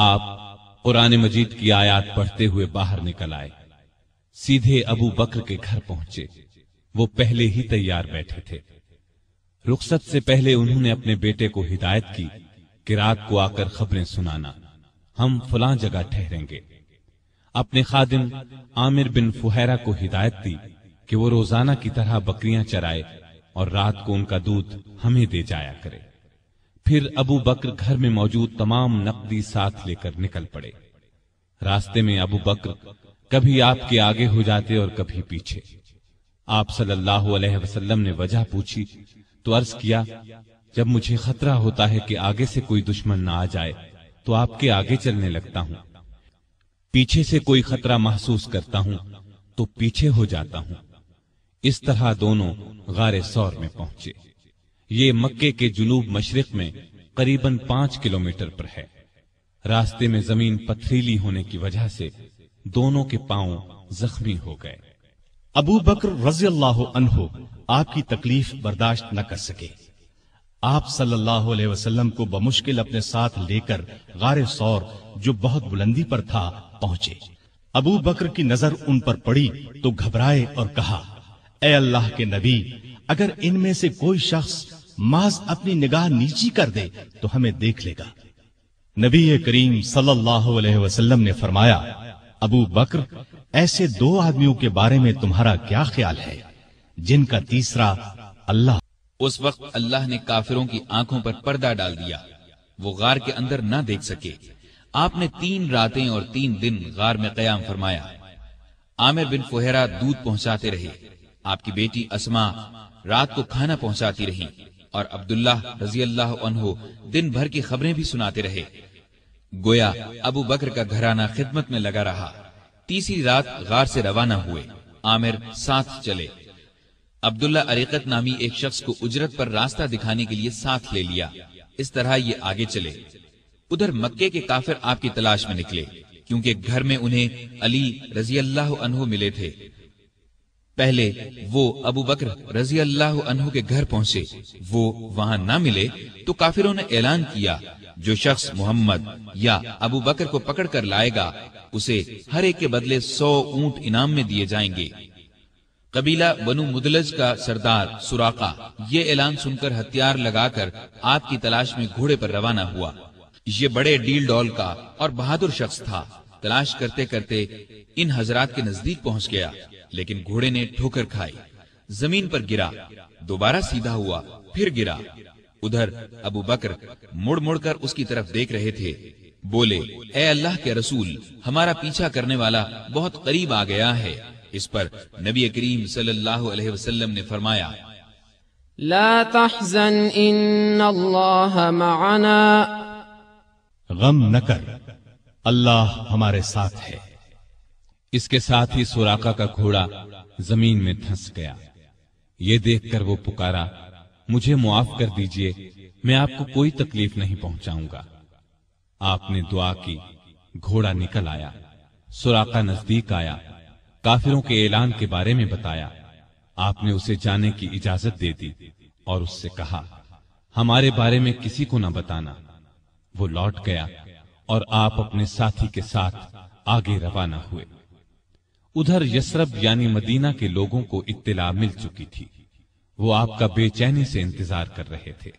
आप कुरान मजीद की आयात पढ़ते हुए बाहर निकल आए सीधे अबू बकर के घर पहुंचे वो पहले ही तैयार बैठे थे रुखसत से पहले उन्होंने अपने बेटे को हिदायत की कि रात को आकर खबरें सुनाना हम फुला जगह ठहरेंगे अपने खादिम आमिर बिन फुहरा को हिदायत दी कि वो रोजाना की तरह बकरियां चराए और रात को उनका दूध हमें दे जाया करे फिर अबू बकर घर में मौजूद तमाम नकदी साथ लेकर निकल पड़े रास्ते में अबू बकर कभी आपके आगे हो जाते और कभी पीछे आप सल्लल्लाहु अलैहि वसल्लम ने वजह पूछी तो अर्ज किया जब मुझे खतरा होता है कि आगे से कोई दुश्मन ना आ जाए तो आपके आगे चलने लगता हूं पीछे से कोई खतरा महसूस करता हूं तो पीछे हो जाता हूं इस तरह दोनों गार सौर में पहुंचे ये मक्के के जुनूब मशरक में करीबन पांच किलोमीटर पर है रास्ते में जमीन पथरीली होने की वजह से दोनों के पांव जख्मी हो गए अबू बकर रजी अनहो आपकी तकलीफ बर्दाश्त न कर सके आप सल्लल्लाहु अलैहि वसल्लम को बमुश्किल अपने साथ लेकर गारे सौर जो बहुत बुलंदी पर था पहुंचे अबू बकर की नजर उन पर पड़ी तो घबराए और कहा ए अल्लाह के नबी अगर इनमें से कोई शख्स माज अपनी निगाह नीची कर दे तो हमें देख लेगा नबी करीम सल्लल्लाहु अलैहि वसल्लम ने फरमाया अबू बकर ऐसे दो आदमियों के बारे में तुम्हारा क्या ख्याल है जिनका तीसरा अल्लाह उस वक्त अल्लाह ने काफिरों की आंखों पर पर्दा डाल दिया वो गार के अंदर ना देख सके आपने तीन रातें और तीन दिन गार में कयाम फरमाया आमिर बिन फुहरा दूध पहुंचाते रहे आपकी बेटी असमा रात को खाना पहुंचाती रही और अब्दुल्लाह रजी अल्लाह अनहो दिन भर की खबरें भी सुनाते रहे गोया अबू बकर का घराना खिदमत में लगा रहा तीसरी रात गार से रवाना हुए आमिर साथ चले अब्दुल्ला अरिकत नामी एक शख्स को उजरत पर रास्ता दिखाने के लिए साथ ले लिया इस तरह ये आगे चले उधर मक्के के काफिर आपकी तलाश में निकले क्योंकि घर में उन्हें अली रजी अल्लाह अनहो मिले थे पहले वो अबू बकर रजी अल्लाह अनहु के घर पहुंचे वो वहां ना मिले तो काफिरों ने ऐलान किया जो शख्स मोहम्मद या अबू बकर को पकड़ कर लाएगा उसे हर एक के बदले सौ ऊंट इनाम में दिए जाएंगे कबीला बनु मुदलज का सरदार सुराका ये ऐलान सुनकर हथियार लगाकर आपकी तलाश में घोड़े पर रवाना हुआ ये बड़े डील डॉल का और बहादुर शख्स था तलाश करते करते इन हजरात के नजदीक पहुंच गया लेकिन घोड़े ने ठोकर खाई जमीन पर गिरा दोबारा सीधा हुआ फिर गिरा उधर अबू बकर मुड़ मुड़ कर उसकी तरफ देख रहे थे बोले ए अल्लाह के रसूल हमारा पीछा करने वाला बहुत करीब आ गया है इस पर नबी करीम सल्लल्लाहु अलैहि वसल्लम ने फरमाया ला तहजन माना गम न कर अल्लाह हमारे साथ है इसके साथ ही सुराका का घोड़ा जमीन में धंस गया ये देखकर वो पुकारा मुझे मुआफ कर दीजिए मैं आपको कोई तकलीफ नहीं पहुंचाऊंगा आपने दुआ की घोड़ा निकल आया सुराका नजदीक आया काफिरों के ऐलान के बारे में बताया आपने उसे जाने की इजाजत दे दी और उससे कहा हमारे बारे में किसी को न बताना वो लौट गया और आप अपने साथी के साथ आगे रवाना हुए उधर यसरब यानी मदीना के लोगों को इत्तला मिल चुकी थी वो आपका बेचैनी से इंतजार कर रहे थे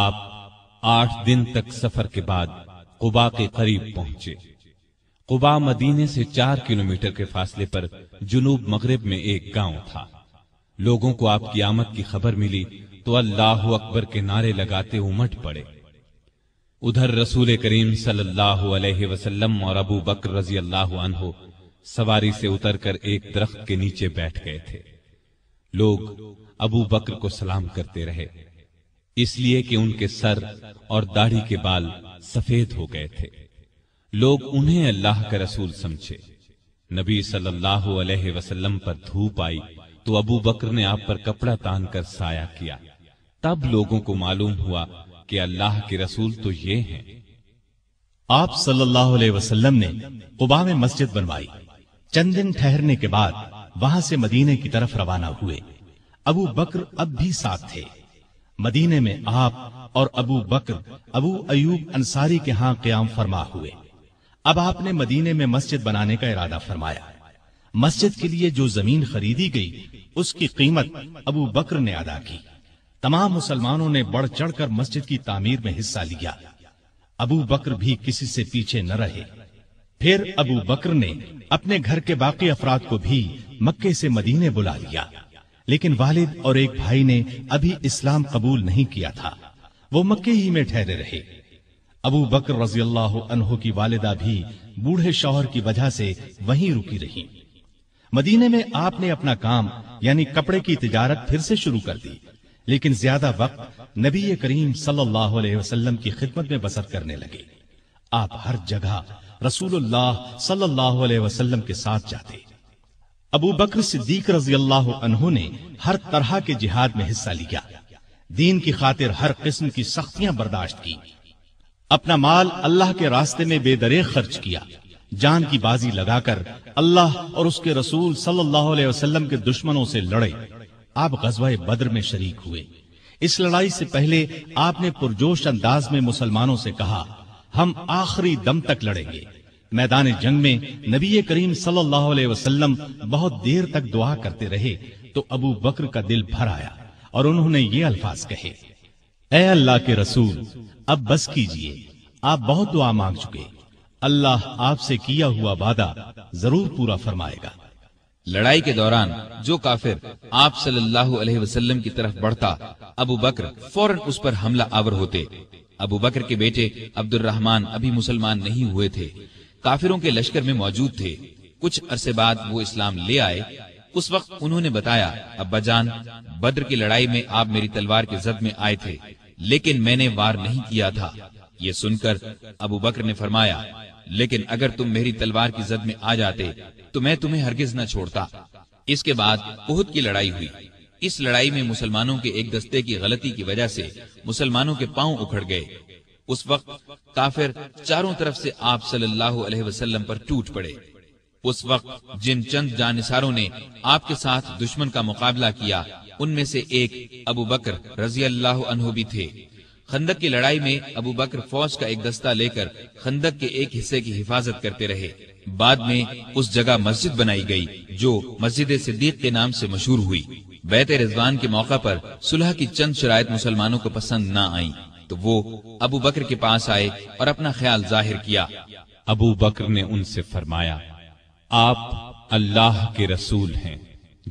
आप आठ दिन तक सफर के बाद कुबा के करीब पहुंचे कुबा मदीने से चार किलोमीटर के फासले पर जुनूब मगरब में एक गांव था लोगों को आपकी आमद की खबर मिली तो अल्लाह अकबर के नारे लगाते उमट पड़े उधर रसूल करीम सल्लल्लाहु अलैहि वसल्लम और अबू बकर रजी अल्लाह अनहो सवारी से उतरकर एक दरख्त के नीचे बैठ गए थे लोग अबू बकर को सलाम करते रहे इसलिए कि उनके सर और दाढ़ी के बाल सफेद हो गए थे लोग उन्हें अल्लाह का रसूल समझे नबी सल्लल्लाहु अलैहि वसल्लम पर धूप आई तो अबू बकर ने आप पर कपड़ा तान कर साया किया तब लोगों को मालूम हुआ कि अल्लाह के रसूल तो ये हैं आप सल्लल्लाहु अलैहि वसल्लम ने कुबा में मस्जिद बनवाई चंद दिन ठहरने के बाद वहां से मदीने की तरफ रवाना हुए अबू बकर अब भी साथ थे मदीने में आप और अबू बकर अबू अयूब अंसारी के हां क्याम फरमा हुए अब आपने मदीने में मस्जिद बनाने का इरादा फरमाया मस्जिद के लिए जो जमीन खरीदी गई उसकी कीमत अबू बकर ने अदा की तमाम मुसलमानों ने बढ़ चढ़कर मस्जिद की तामीर में हिस्सा लिया अबू बकर भी किसी से पीछे न रहे फिर अबू बकर ने अपने घर के बाकी अफराद को भी मक्के से मदीने बुला लिया लेकिन वालिद और एक भाई ने अभी इस्लाम कबूल नहीं किया था वो मक्के ही में ठहरे रहे अबू बकर रजी अनहो की वालिदा भी बूढ़े शौहर की वजह से वहीं रुकी रही मदीने में आपने अपना काम यानी कपड़े की तिजारत फिर से शुरू कर दी लेकिन ज्यादा वक्त नबी करीम सल्लल्लाहु अलैहि वसल्लम की खिदमत में बसर करने लगे आप हर जगह रसूलुल्लाह सल्लल्लाहु अलैहि वसल्लम के साथ जाते अबू बकर सिद्दीक रजी अल्लाह ने हर तरह के जिहाद में हिस्सा लिया दीन की खातिर हर किस्म की सख्तियां बर्दाश्त की अपना माल अल्लाह के रास्ते में बेदरेग खर्च किया जान की बाजी लगाकर अल्लाह और उसके रसूल सल्लल्लाहु अलैहि वसल्लम के दुश्मनों से लड़े आप गजवा बद्र में शरीक हुए इस लड़ाई से पहले आपने पुरजोश अंदाज में मुसलमानों से कहा हम आखिरी दम तक लड़ेंगे मैदान जंग में नबी करीम सल्लल्लाहु अलैहि वसल्लम बहुत देर तक दुआ करते रहे तो अबू बकर का दिल भर आया और उन्होंने ये अल्फाज कहे ए अल्लाह के रसूल अब बस कीजिए आप बहुत दुआ मांग चुके अल्लाह आपसे किया हुआ वादा जरूर पूरा फरमाएगा लड़ाई के दौरान जो काफिर आप सल्लल्लाहु अलैहि वसल्लम की तरफ बढ़ता अबू बकर फौरन उस पर हमला आवर होते अबू बकर के बेटे अब्दुलरहमान अभी मुसलमान नहीं हुए थे काफिरों के लश्कर में मौजूद थे कुछ अरसे बाद वो इस्लाम ले आए उस वक्त उन्होंने बताया अब्बा जान बद्र की लड़ाई में आप मेरी तलवार के जद में आए थे लेकिन मैंने वार नहीं किया था ये सुनकर अबू बकर ने फरमाया लेकिन अगर तुम मेरी तलवार की जद में आ जाते तो मैं तुम्हें हरगिज न छोड़ता इसके बाद बहुत की लड़ाई हुई इस लड़ाई में मुसलमानों के एक दस्ते की गलती की वजह से मुसलमानों के पांव उखड़ गए उस वक्त काफिर चारों तरफ से आप सल्लल्लाहु अलैहि वसल्लम पर टूट पड़े उस वक्त जिन चंद जानिसारों ने आपके साथ दुश्मन का मुकाबला किया उनमें से एक अबू बकर रजी अल्लाह भी थे खंदक की लड़ाई में अबू बकर फौज का एक दस्ता लेकर खंदक के एक हिस्से की हिफाजत करते रहे बाद में उस जगह मस्जिद बनाई गई जो मस्जिद सिद्दीक के नाम से मशहूर हुई बैत रिजवान के मौका पर सुलह की चंद शराय मुसलमानों को पसंद न आई तो वो अबू बकर के पास आए और अपना ख्याल जाहिर किया अबू बकर ने उनसे फरमाया आप अल्लाह के रसूल हैं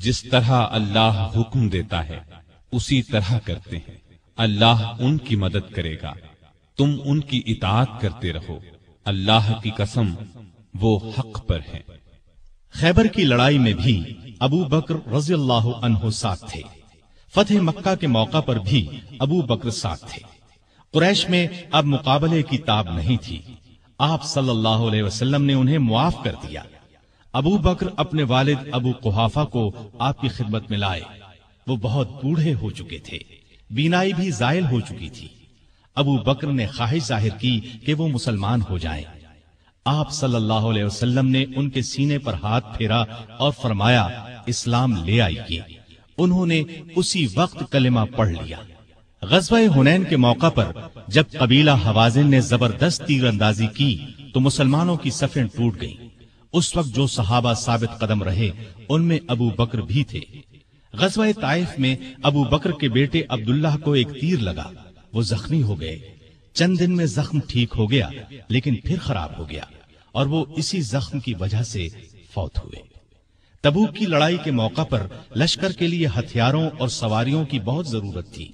जिस तरह अल्लाह हुक्म देता है उसी तरह करते हैं अल्लाह उनकी मदद करेगा तुम उनकी इतात करते रहो अल्लाह की कसम वो हक पर है खैबर की लड़ाई में भी अबू बकर रजी अल्लाह साथ थे फतेह मक्का के मौका पर भी अबू बकर साथ थे कुरैश में अब मुकाबले की ताब नहीं थी आप सल्लल्लाहु अलैहि वसल्लम ने उन्हें मुआफ कर दिया अबू बकर अपने वालिद अबू कुहाफा को आपकी खिदमत में लाए वो बहुत बूढ़े हो चुके थे बीनाई भी जायल हो चुकी थी अबू बकर ने ख्वाहिश जाहिर की कि वो मुसलमान हो जाएं। आप सल्लल्लाहु अलैहि वसल्लम ने उनके सीने पर हाथ फेरा और फरमाया इस्लाम ले आई उन्होंने उसी वक्त कलिमा पढ़ लिया गजबा हुनैन के मौका पर जब कबीला हवाजिन ने जबरदस्त तीरंदाजी की तो मुसलमानों की सफें टूट गई उस वक्त जो सहाबा साबित कदम रहे उनमें अबू बकर भी थे गजबा ताइफ में अबू बकर के बेटे अब्दुल्लाह को एक तीर लगा वो जख्मी हो गए चंद दिन में जख्म ठीक हो गया लेकिन फिर खराब हो गया और वो इसी जख्म की वजह से फौत हुए तबू की लड़ाई के मौका पर लश्कर के लिए हथियारों और सवारियों की बहुत जरूरत थी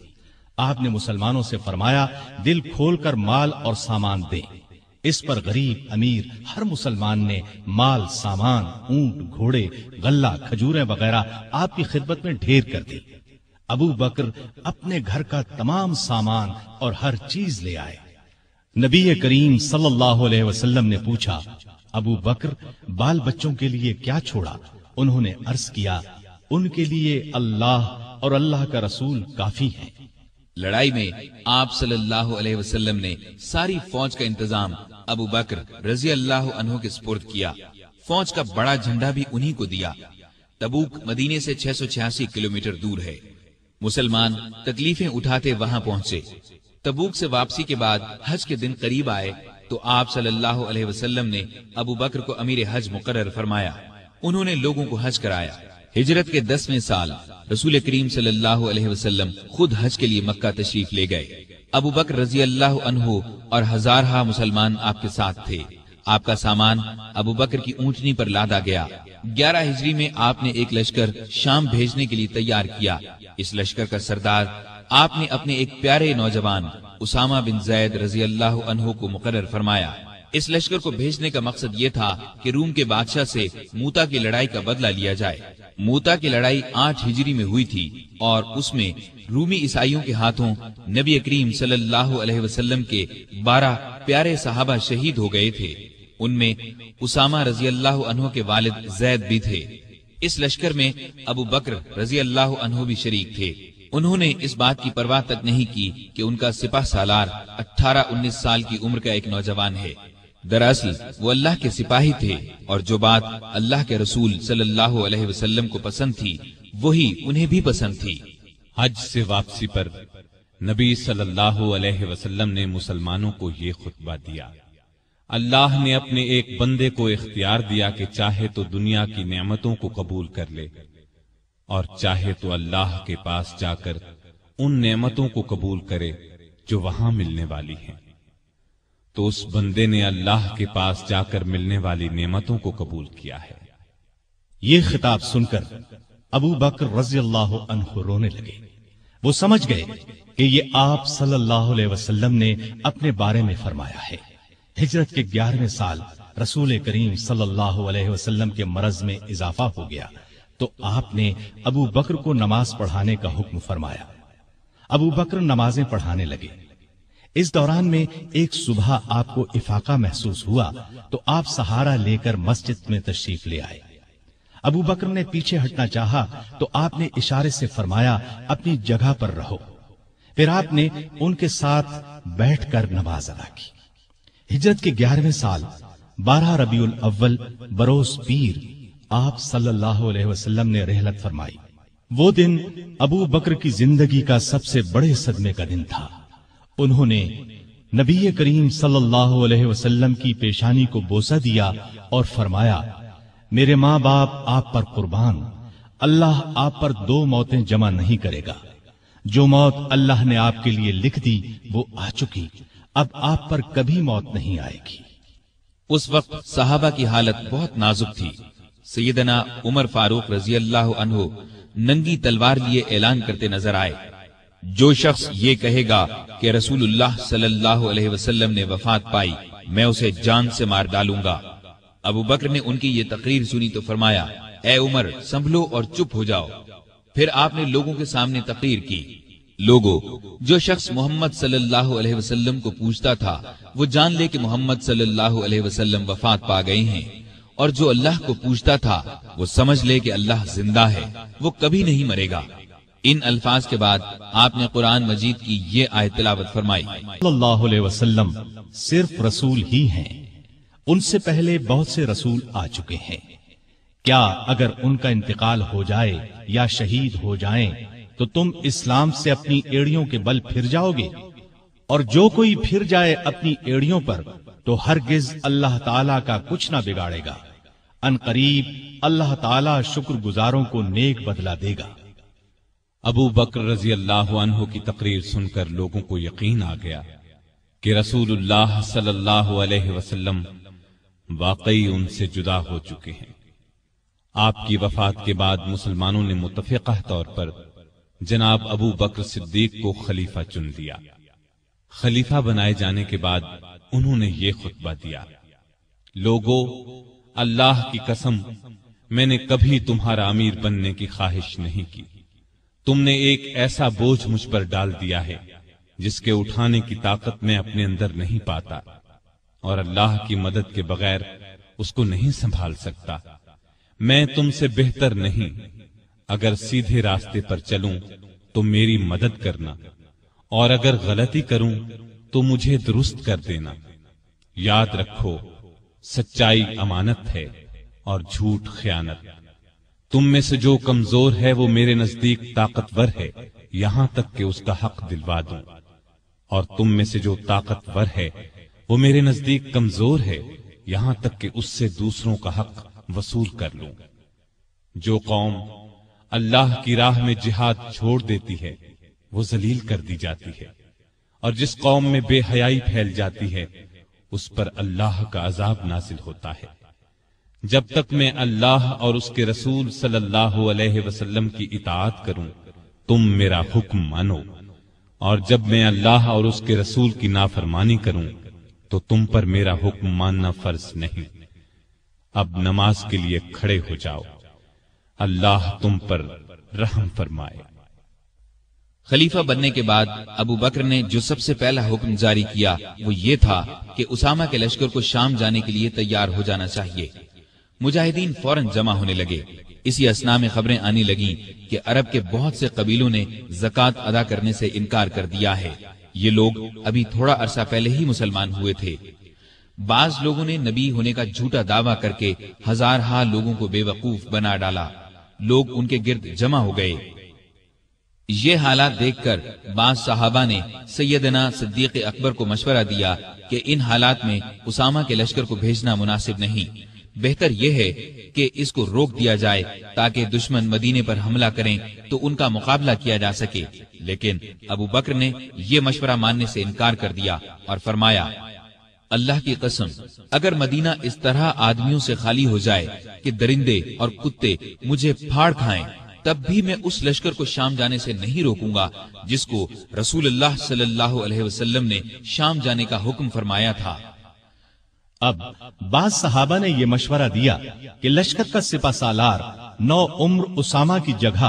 आपने मुसलमानों से फरमाया दिल खोल कर माल और सामान दे इस पर गरीब अमीर हर मुसलमान ने माल सामान ऊंट घोड़े गल्ला खजूरें वगैरह आपकी खिदमत में ढेर कर दी अबू बकर अपने घर का तमाम सामान और हर चीज ले आए नबी करीम सल्लल्लाहु अलैहि वसल्लम ने पूछा अबू बकर बाल बच्चों के लिए क्या छोड़ा उन्होंने अर्ज किया उनके लिए अल्लाह और अल्लाह का रसूल काफी है लड़ाई में आप सल्लल्लाहु अलैहि वसल्लम ने सारी फौज का इंतजाम अबू बकर रजी अल्लाह के स्पुर्द किया फौज का बड़ा झंडा भी उन्हीं को दिया तबूक मदीने से छह किलोमीटर दूर है मुसलमान तकलीफें उठाते वहां पहुंचे तबूक से वापसी के बाद हज के दिन करीब आए तो आप सल्लल्लाहु अलैहि वसल्लम ने अबू बकर को अमीर हज मुकर फरमाया उन्होंने लोगों को हज कराया हिजरत के दसवें साल रसूल करीम सल्लल्लाहु अलैहि वसल्लम खुद हज के लिए मक्का तशरीफ ले गए अबू बकर रजी अल्लाह और हजारहा मुसलमान आपके साथ थे आपका सामान अबू बकर की ऊंचनी पर लादा गया ग्यारह हिजरी में आपने एक लश्कर शाम भेजने के लिए तैयार किया इस लश्कर का सरदार आपने अपने एक प्यारे नौजवान उसामा बिन जैद रजी अल्लाह को मुकर फरमाया इस लश्कर को भेजने का मकसद ये था कि रूम के बादशाह से मूता की लड़ाई का बदला लिया जाए मूता की लड़ाई आठ हिजरी में हुई थी और उसमें रूमी ईसाइयों के हाथों नबी करीम सल्लल्लाहु अलैहि वसल्लम के बारह प्यारे साहबा शहीद हो गए थे उनमें उसामा रजी अल्लाह के वालिद जैद भी थे इस लश्कर में अबू बकर रजी अल्लाह अनहो भी शरीक थे उन्होंने इस बात की परवाह तक नहीं की कि उनका सिपाह सालार 18-19 साल की उम्र का एक नौजवान है दरअसल वो अल्लाह के सिपाही थे और जो बात अल्लाह के रसूल सल्लल्लाहु अलैहि वसल्लम को पसंद थी वही उन्हें भी पसंद थी हज से वापसी पर नबी सल्लल्लाहु अलैहि वसल्लम ने मुसलमानों को ये खुतबा दिया अल्लाह ने अपने एक बंदे को इख्तियार दिया कि चाहे तो दुनिया की नेमतों को कबूल कर ले और चाहे तो अल्लाह के पास जाकर उन नेमतों को कबूल करे जो वहां मिलने वाली हैं तो उस बंदे ने अल्लाह के पास जाकर मिलने वाली नेमतों को कबूल किया है ये खिताब सुनकर अबू बकर रजी अल्लाह रोने लगे वो समझ गए कि ये आप सल्लाह अलैहि ने अपने बारे में फरमाया है हिजरत के ग्यारहवें साल रसूल करीम सल्लल्लाहु अलैहि वसल्लम के मरज में इजाफा हो गया तो आपने अबू बकर को नमाज पढ़ाने का हुक्म फरमाया अबू बकर नमाजें पढ़ाने लगे इस दौरान में एक सुबह आपको इफाका महसूस हुआ तो आप सहारा लेकर मस्जिद में तशरीफ ले आए अबू बकर ने पीछे हटना चाहा तो आपने इशारे से फरमाया अपनी जगह पर रहो फिर आपने उनके साथ बैठकर नमाज अदा की हिजरत के ग्यारहवें साल बारह रबीउल अव्वल बरोस पीर आप सल्लल्लाहु अलैहि वसल्लम ने रहलत फरमाई वो दिन अबू बकर की जिंदगी का सबसे बड़े सदमे का दिन था उन्होंने नबी करीम सल्लल्लाहु अलैहि वसल्लम की पेशानी को बोसा दिया और फरमाया मेरे माँ बाप आप पर कुर्बान अल्लाह आप पर दो मौतें जमा नहीं करेगा जो मौत अल्लाह ने आपके लिए लिख दी वो आ चुकी अब आप पर कभी मौत नहीं आएगी उस वक्त साहबा की हालत बहुत नाजुक थी सैदना उमर फारूक रजी अल्लाह नंगी तलवार लिए ऐलान करते नजर आए जो शख्स ये कहेगा कि रसूलुल्लाह सल्लल्लाहु अलैहि वसल्लम ने वफात पाई मैं उसे जान से मार डालूंगा अबू बकर ने उनकी ये तकरीर सुनी तो फरमाया ए उमर संभलो और चुप हो जाओ फिर आपने लोगों के सामने तकरीर की लोगो जो शख्स मोहम्मद सल्लल्लाहु अलैहि वसल्लम को पूछता था वो जान ले कि मोहम्मद सल्लल्लाहु अलैहि वसल्लम वफात पा गए हैं और जो अल्लाह को पूछता था वो समझ ले कि अल्लाह जिंदा है वो कभी नहीं मरेगा इन अल्फाज के बाद आपने कुरान मजीद की ये आय तिलावत फरमाई वसल्लम सिर्फ रसूल ही हैं उनसे पहले बहुत से रसूल आ चुके हैं क्या अगर उनका इंतकाल हो जाए या शहीद हो जाएं तो तुम इस्लाम से अपनी एड़ियों के बल फिर जाओगे और जो कोई फिर जाए अपनी एड़ियों पर तो हरगिज अल्लाह ताला का कुछ ना बिगाड़ेगा अनकरीब अल्लाह ताला शुक्रगुजारों को नेक बदला देगा अबू बकर रजी अल्लाह की तकरीर सुनकर लोगों को यकीन आ गया कि रसूलुल्लाह सल्लल्लाहु अलैहि वसल्लम वाकई उनसे जुदा हो चुके हैं आपकी वफात के बाद मुसलमानों ने मुतफ़ा तौर पर जनाब अबू बकर सिद्दीक को खलीफा चुन लिया खलीफा बनाए जाने के बाद उन्होंने ये खुतबा दिया लोगो अल्लाह की कसम मैंने कभी तुम्हारा अमीर बनने की ख्वाहिश नहीं की तुमने एक ऐसा बोझ मुझ पर डाल दिया है जिसके उठाने की ताकत मैं अपने अंदर नहीं पाता और अल्लाह की मदद के बगैर उसको नहीं संभाल सकता मैं तुमसे बेहतर नहीं अगर सीधे रास्ते पर चलूं तो मेरी मदद करना और अगर गलती करूं तो मुझे दुरुस्त कर देना याद रखो सच्चाई अमानत है और झूठ खयानत तुम में से जो कमजोर है वो मेरे नजदीक ताकतवर है यहां तक कि उसका हक दिलवा दूं और तुम में से जो ताकतवर है वो मेरे नजदीक कमजोर है यहां तक कि उससे दूसरों का हक वसूल कर लूं जो कौम अल्लाह की राह में जिहाद छोड़ देती है वो जलील कर दी जाती है और जिस कौम में बेहयाई फैल जाती है उस पर अल्लाह का अजाब नासिल होता है जब तक मैं अल्लाह और उसके रसूल सल्लल्लाहु अलैहि वसल्लम की इतात करूं तुम मेरा हुक्म मानो और जब मैं अल्लाह और उसके रसूल की नाफरमानी करूं तो तुम पर मेरा हुक्म मानना फर्ज नहीं अब नमाज के लिए खड़े हो जाओ अल्लाह तुम पर रहम फरमाए खलीफा बनने के बाद अबू बकर ने जो सबसे पहला हुक्म जारी किया वो ये था कि उसामा के लश्कर को शाम जाने के लिए तैयार हो जाना चाहिए मुजाहिदीन फौरन जमा होने लगे इसी असना में खबरें आने लगी कि अरब के बहुत से कबीलों ने जक़ात अदा करने से इनकार कर दिया है ये लोग अभी थोड़ा अरसा पहले ही मुसलमान हुए थे बाज लोगों ने नबी होने का झूठा दावा करके हजारहा लोगों को बेवकूफ बना डाला लोग उनके गिर्द जमा हो गए ये हालात देखकर बाद साहबा ने सैदना सिद्दीक अकबर को मशवरा दिया कि इन हालात में उसामा के लश्कर को भेजना मुनासिब नहीं बेहतर यह है कि इसको रोक दिया जाए ताकि दुश्मन मदीने पर हमला करें तो उनका मुकाबला किया जा सके लेकिन अबू बकर ने यह मशवरा मानने से इनकार कर दिया और फरमाया अल्लाह की कसम अगर मदीना इस तरह आदमियों से खाली हो जाए कि दरिंदे और कुत्ते मुझे फाड़ खाएं तब भी मैं उस लश्कर को शाम जाने से नहीं रोकूंगा जिसको रसूल सल्लल्लाहु अलैहि वसल्लम ने शाम जाने का हुक्म फरमाया था अब बाद सहाबा ने यह मशवरा दिया कि लश्कर का सिपा सालार नौ उम्र उसामा की जगह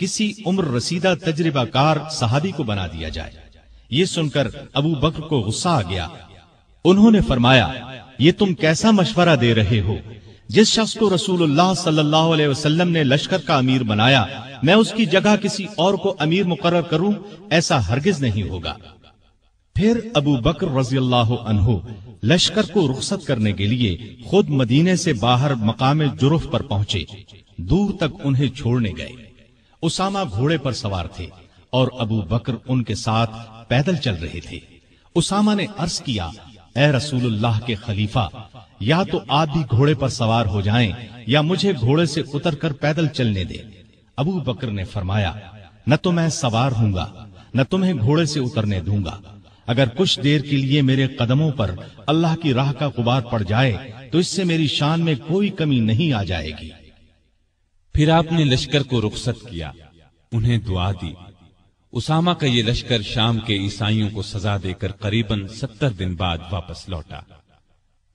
किसी उम्र रसीदा तजर्बाकार सहाबी को बना दिया जाए ये सुनकर अबू बकर को गुस्सा आ गया उन्होंने फरमाया ये तुम कैसा मशवरा दे रहे हो जिस शख्स को रसूल सल्लल्लाहु अलैहि वसल्लम ने लश्कर का अमीर बनाया मैं उसकी जगह किसी और को अमीर मुकर करूं ऐसा हरगिज नहीं होगा फिर अबू बकर रजी लश्कर को रुखसत करने के लिए खुद मदीने से बाहर मकाम जुरुफ पर पहुंचे दूर तक उन्हें छोड़ने गए उसामा घोड़े पर सवार थे और अबू बकर उनके साथ पैदल चल रहे थे उसामा ने अर्ज किया ए रसूलुल्लाह के खलीफा या तो आप भी घोड़े पर सवार हो जाएं या मुझे घोड़े से उतरकर पैदल चलने दे अबू बकर ने फरमाया न तो मैं सवार हूंगा न तुम्हें घोड़े से उतरने दूंगा अगर कुछ देर के लिए मेरे कदमों पर अल्लाह की राह का गुबार पड़ जाए तो इससे मेरी शान में कोई कमी नहीं आ जाएगी फिर आपने लश्कर को रुख्सत किया उन्हें दुआ दी उसामा का ये लश्कर शाम के ईसाइयों को सजा देकर करीबन सत्तर दिन बाद वापस लौटा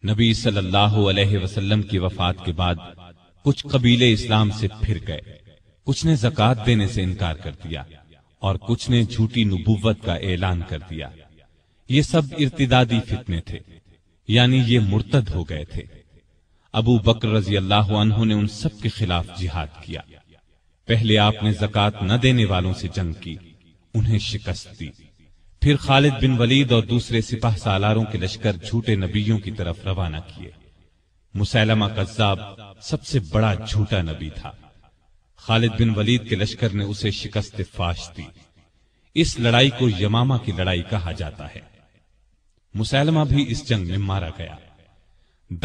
नबी सल्लल्लाहु अलैहि वसल्लम की वफात के बाद कुछ कबीले इस्लाम से फिर गए कुछ ने जक़ात देने से इनकार कर दिया और कुछ ने झूठी नबूवत का ऐलान कर दिया ये सब इर्तदादी फितने थे यानी ये मुर्तद हो गए थे अबू बकर रजी अल्लाह ने उन सब के खिलाफ जिहाद किया पहले आपने जक़ात न देने वालों से जंग की उन्हें शिकस्त दी फिर खालिद बिन वलीद और दूसरे सिपाह सालारों के लश्कर झूठे नबियों की तरफ रवाना किए मुसैलमा कज्जाब सबसे बड़ा झूठा नबी था खालिद बिन वलीद के लश्कर ने उसे शिकस्त फाश दी इस लड़ाई को यमामा की लड़ाई कहा जाता है मुसैलमा भी इस जंग में मारा गया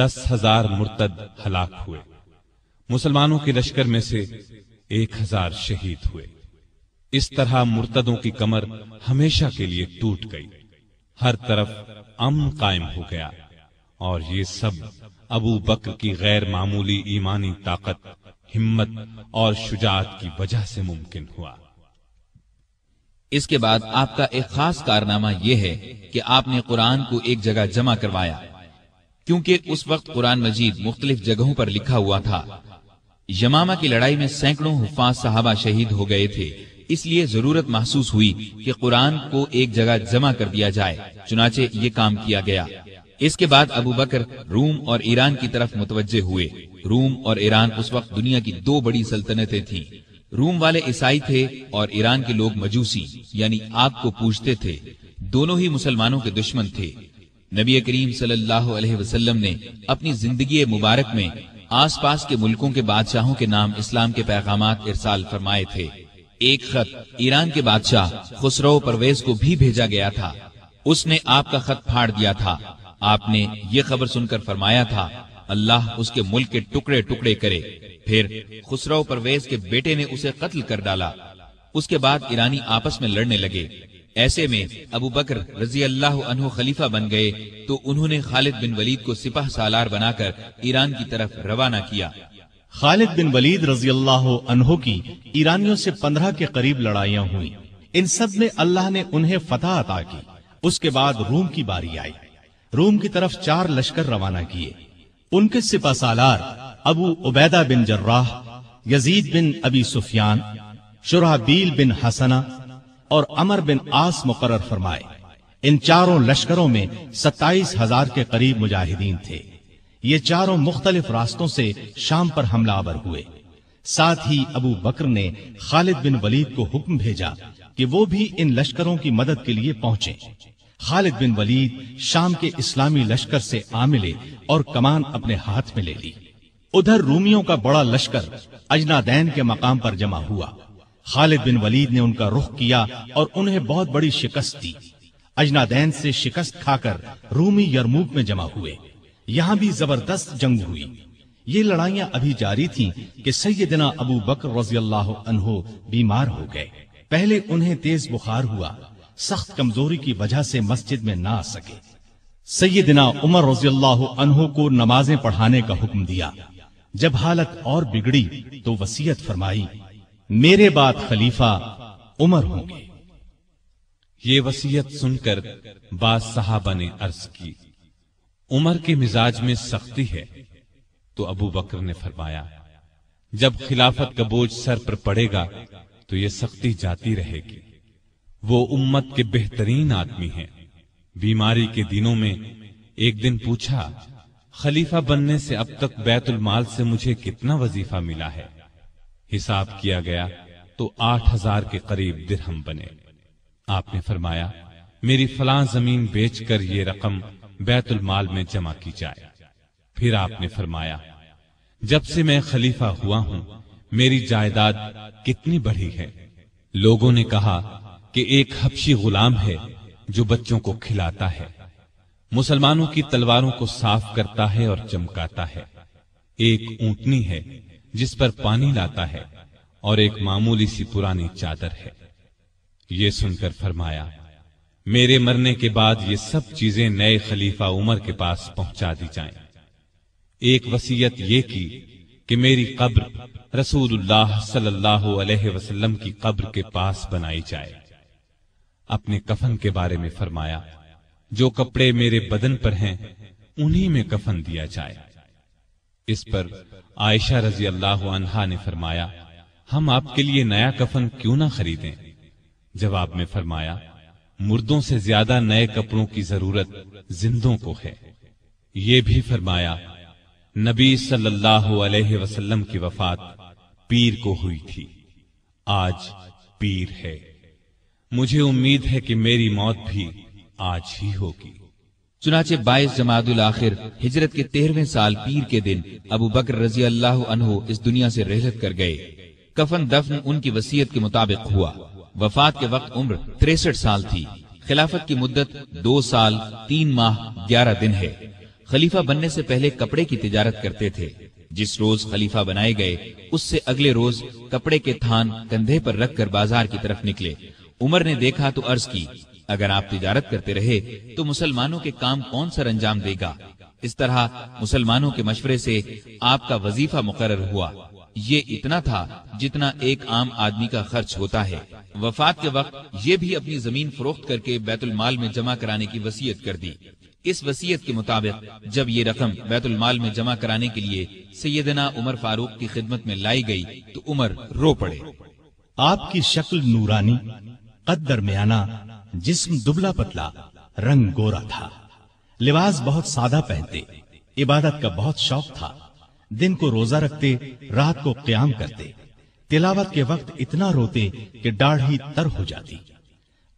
दस हजार मुर्तद हलाक हुए मुसलमानों के लश्कर में से एक हजार शहीद हुए इस तरह मुर्तदों की कमर हमेशा के लिए टूट गई हर तरफ अमन कायम हो गया और ये सब अबू बकर की गैर मामूली ईमानी ताकत हिम्मत और शुजात की वजह से मुमकिन हुआ इसके बाद आपका एक खास कारनामा यह है कि आपने कुरान को एक जगह जमा करवाया क्योंकि उस वक्त कुरान मजीद मुख्तलिफ जगहों पर लिखा हुआ था यमामा की लड़ाई में सैकड़ों हुफाज साहबा शहीद हो गए थे इसलिए जरूरत महसूस हुई कि कुरान को एक जगह जमा कर दिया जाए चुनाचे ये काम किया गया इसके बाद अबू बकर रूम और ईरान की तरफ मुतवजे हुए रूम और ईरान उस वक्त दुनिया की दो बड़ी सल्तनतें थी रूम वाले ईसाई थे और ईरान के लोग मजूसी यानी आग को पूजते थे दोनों ही मुसलमानों के दुश्मन थे नबी करीम सल्लल्लाहु अलैहि वसल्लम ने अपनी जिंदगी मुबारक में आसपास के मुल्कों के बादशाहों के नाम इस्लाम के पैगाम इरसाल फरमाए थे एक खत ईरान के बादशाह खुसरो परवेज को भी भेजा गया था उसने आपका खत फाड़ दिया था आपने ये खबर सुनकर फरमाया था अल्लाह उसके मुल्क के टुकड़े टुकड़े करे फिर खुसरो परवेज के बेटे ने उसे कत्ल कर डाला उसके बाद ईरानी आपस में लड़ने लगे ऐसे में अबू बकर रजी अल्लाह खलीफा बन गए तो उन्होंने खालिद बिन वलीद को सिपाह सालार बनाकर ईरान की तरफ रवाना किया खालिद बिन वलीद रजी अल्लाह अनहो की ईरानियों से पंद्रह के करीब लड़ाइया हुई इन सब में अल्लाह ने उन्हें फतह अता की उसके बाद रूम की बारी आई रूम की तरफ चार लश्कर रवाना किए उनके सिपा सालार Abu Ubaidah bin Jarrah Yazid bin Abi Sufyan Shurahbil bin Hasana और अमर बिन आस मुकर फरमाए इन चारों लश्करों में सत्ताईस हजार के करीब मुजाहिदीन थे ये चारों मुख्तलिफ रास्तों से शाम पर हमला आवर हुए साथ ही अबू बकर ने खालिद बिन वलीद को हुक्म भेजा कि वो भी इन लश्करों की मदद के लिए पहुंचे खालिद बिन वलीद शाम के इस्लामी लश्कर से आ मिले और कमान अपने हाथ में ले ली उधर रूमियों का बड़ा लश्कर अजनादैन के मकाम पर जमा हुआ खालिद बिन वलीद ने उनका रुख किया और उन्हें बहुत बड़ी शिकस्त दी अजनादैन से शिकस्त खाकर रूमी यरमूक में जमा हुए यहाँ भी जबरदस्त जंग हुई ये लड़ाइयां अभी जारी थीं कि सैदना अबू बकर रजी अल्लाह बीमार हो गए पहले उन्हें तेज बुखार हुआ सख्त कमजोरी की वजह से मस्जिद में ना आ सके सैदना उमर रजी अल्लाह को नमाजें पढ़ाने का हुक्म दिया जब हालत और बिगड़ी तो वसीयत फरमाई मेरे बाद खलीफा उमर होंगे ये वसीयत सुनकर बाद साहबा ने अर्ज की उमर के मिजाज में सख्ती है तो अबू बकर ने फरमाया जब खिलाफत का बोझ सर पर पड़ेगा तो यह सख्ती जाती रहेगी वो उम्मत के बेहतरीन आदमी हैं। बीमारी के दिनों में एक दिन पूछा खलीफा बनने से अब तक बैतुल माल से मुझे कितना वजीफा मिला है हिसाब किया गया तो आठ हजार के करीब दिरहम बने आपने फरमाया मेरी फलां जमीन बेचकर ये रकम बैतुल माल में जमा की जाए फिर आपने फरमाया जब से मैं खलीफा हुआ हूं मेरी जायदाद कितनी बढ़ी है लोगों ने कहा कि एक हबशी गुलाम है जो बच्चों को खिलाता है मुसलमानों की तलवारों को साफ करता है और चमकाता है एक ऊंटनी है जिस पर पानी लाता है और एक मामूली सी पुरानी चादर है ये सुनकर फरमाया मेरे मरने के बाद ये सब चीजें नए खलीफा उमर के पास पहुंचा दी जाएं। एक वसीयत ये की कि मेरी कब्र रसूलुल्लाह सल्लल्लाहु अलैहि वसल्लम की कब्र के पास बनाई जाए अपने कफन के बारे में फरमाया जो कपड़े मेरे बदन पर हैं उन्हीं में कफन दिया जाए इस पर आयशा रजी अल्लाह अनहा ने फरमाया हम आपके लिए नया कफन क्यों ना खरीदें जवाब में फरमाया मुर्दों से ज्यादा नए कपड़ों की जरूरत जिंदों को है ये भी फरमाया नबी सल्लल्लाहु अलैहि वसल्लम की वफात पीर को हुई थी आज पीर है मुझे उम्मीद है कि मेरी मौत भी आज ही होगी चुनाचे 22 जमादुल आखिर हिजरत के तेरहवें साल पीर के दिन अबू बकर रजी अल्लाह इस दुनिया से रहलत कर गए कफन दफन उनकी वसीयत के मुताबिक हुआ वफात के वक्त उम्र तिरसठ साल थी खिलाफत की मुद्दत दो साल तीन माह ग्यारह दिन है खलीफा बनने से पहले कपड़े की तिजारत करते थे जिस रोज खलीफा बनाए गए उससे अगले रोज कपड़े के थान कंधे पर रखकर बाजार की तरफ निकले उमर ने देखा तो अर्ज की अगर आप तिजारत करते रहे तो मुसलमानों के काम कौन सा अंजाम देगा इस तरह मुसलमानों के मशवरे से आपका वजीफा मुकर हुआ ये इतना था जितना एक आम आदमी का खर्च होता है वफात के वक्त ये भी अपनी जमीन फरोख्त करके बैतुलमाल में जमा कराने की वसीयत कर दी इस वसीयत के मुताबिक जब ये रकम बैतुलमाल में जमा कराने के लिए सैदना उमर फारूक की खिदमत में लाई गई तो उमर रो पड़े आपकी शक्ल नूरानी कद दरमियाना जिस्म दुबला पतला रंग गोरा था लिबास बहुत सादा पहनते इबादत का बहुत शौक था दिन को रोजा रखते रात को क्याम करते तिलावत के वक्त इतना रोते कि दाढ़ी तर हो जाती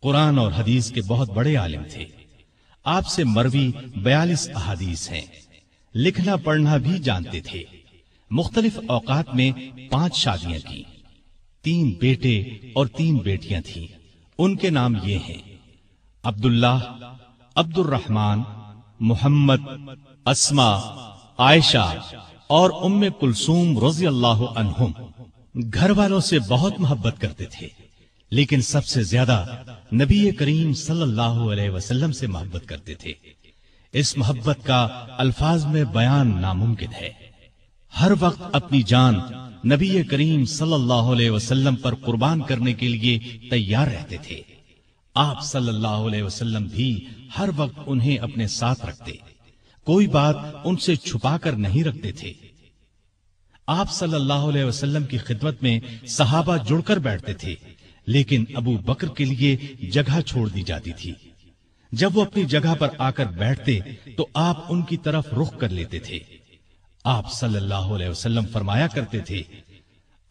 कुरान और हदीस के बहुत बड़े आलिम थे आपसे मरवी बयालीस अहादीस हैं लिखना पढ़ना भी जानते थे मुख्तलिफ औकात में पांच शादियां की तीन बेटे और तीन बेटियां थी उनके नाम ये हैं अब्दुल्लाह अब्दुलरहमान मोहम्मद असमा आयशा और उम्म कुलसूम रोजी अल्लाह अनहुम घर वालों से बहुत मोहब्बत करते थे लेकिन सबसे ज्यादा नबी करीम सल्लल्लाहु अलैहि वसल्लम से मोहब्बत करते थे इस मोहब्बत का अल्फाज में बयान नामुमकिन है हर वक्त अपनी जान नबी करीम सल्लल्लाहु अलैहि वसल्लम पर कुर्बान करने के लिए तैयार रहते थे आप सल्लल्लाहु अलैहि भी हर वक्त उन्हें अपने साथ रखते कोई बात उनसे छुपाकर नहीं रखते थे आप सल्लल्लाहु अलैहि वसल्लम की खिदमत में सहाबा जुड़कर बैठते थे लेकिन अबू बकर के लिए जगह छोड़ दी जाती थी जब वो अपनी जगह पर आकर बैठते तो आप उनकी तरफ रुख कर लेते थे आप सल्लल्लाहु अलैहि वसल्लम फरमाया करते थे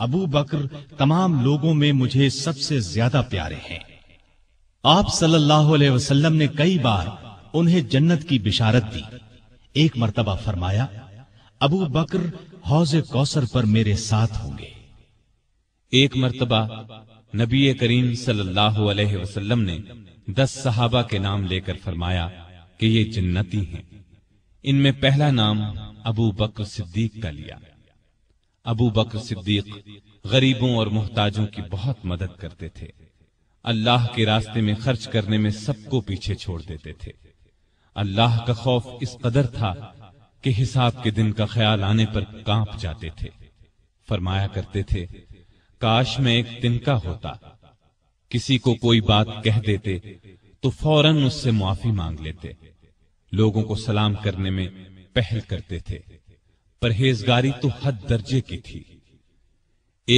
अबू बकर तमाम लोगों में मुझे सबसे ज्यादा प्यारे हैं आप सल्लल्लाहु अलैहि वसल्लम ने कई बार उन्हें जन्नत की बिशारत दी एक मरतबा फरमाया अबू बकर हौज कौसर पर मेरे साथ होंगे एक मरतबा नबी करीम सल्लल्लाहु अलैहि वसल्लम ने दस सहाबा के नाम लेकर फरमाया कि ये जन्नती हैं इनमें पहला नाम अबू बकर सिद्दीक का लिया अबू बकर सिद्दीक गरीबों और मोहताजों की बहुत मदद करते थे अल्लाह के रास्ते में खर्च करने में सबको पीछे छोड़ देते थे अल्लाह का खौफ इस कदर था कि हिसाब के दिन का ख्याल आने पर कांप जाते थे फरमाया करते थे काश में एक तिनका होता किसी को कोई बात कह देते तो फौरन उससे मुआफी मांग लेते लोगों को सलाम करने में पहल करते थे परहेजगारी तो हद दर्जे की थी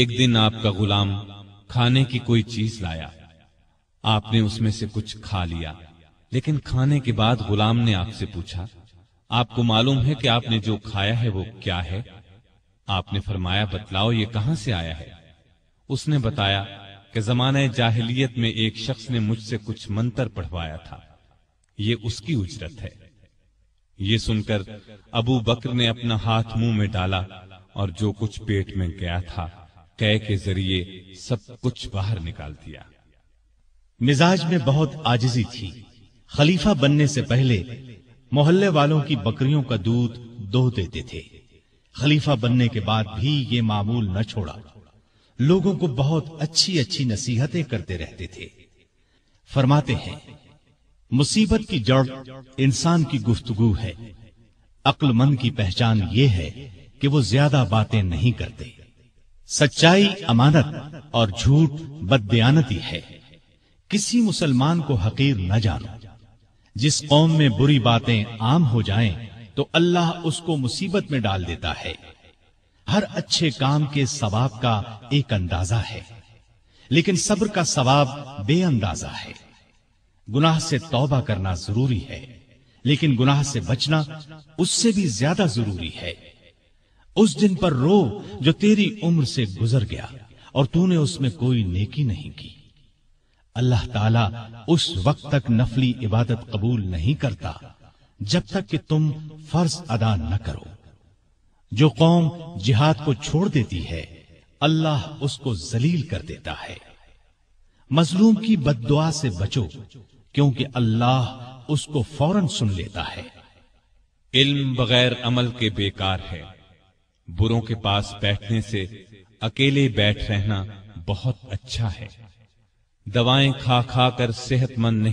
एक दिन आपका गुलाम खाने की कोई चीज लाया आपने उसमें से कुछ खा लिया लेकिन खाने के बाद गुलाम ने आपसे पूछा आपको मालूम है कि आपने जो खाया है वो क्या है आपने फरमाया बतलाओ ये कहां से आया है उसने बताया कि जमाने जाहिलियत में एक शख्स ने मुझसे कुछ मंत्र पढ़वाया था ये उसकी उजरत है ये सुनकर अबू बकर ने अपना हाथ मुंह में डाला और जो कुछ पेट में गया था कह के जरिए सब कुछ बाहर निकाल दिया मिजाज में बहुत आजिजी थी खलीफा बनने से पहले मोहल्ले वालों की बकरियों का दूध दोह देते थे खलीफा बनने के बाद भी ये मामूल न छोड़ा लोगों को बहुत अच्छी अच्छी नसीहतें करते रहते थे फरमाते हैं मुसीबत की जड़ इंसान की गुफ्तगु है अक्लमंद की पहचान यह है कि वो ज्यादा बातें नहीं करते सच्चाई अमानत और झूठ बदयानती है किसी मुसलमान को हकीर न जानो जिस कौम में बुरी बातें आम हो जाएं, तो अल्लाह उसको मुसीबत में डाल देता है हर अच्छे काम के सवाब का एक अंदाजा है लेकिन सब्र का सवाब बेअंदाजा है गुनाह से तौबा करना जरूरी है लेकिन गुनाह से बचना उससे भी ज्यादा जरूरी है उस दिन पर रो जो तेरी उम्र से गुजर गया और तूने उसमें कोई नेकी नहीं की अल्लाह ताला उस वक्त तक नफली इबादत कबूल नहीं करता जब तक कि तुम फर्ज अदा न करो जो कौम जिहाद को छोड़ देती है अल्लाह उसको जलील कर देता है मजलूम की बददुआ से बचो क्योंकि अल्लाह उसको फौरन सुन लेता है इल्म बगैर अमल के बेकार है बुरों के पास बैठने से अकेले बैठ रहना बहुत अच्छा है दवाएं खा खा कर सेहतमंद नहीं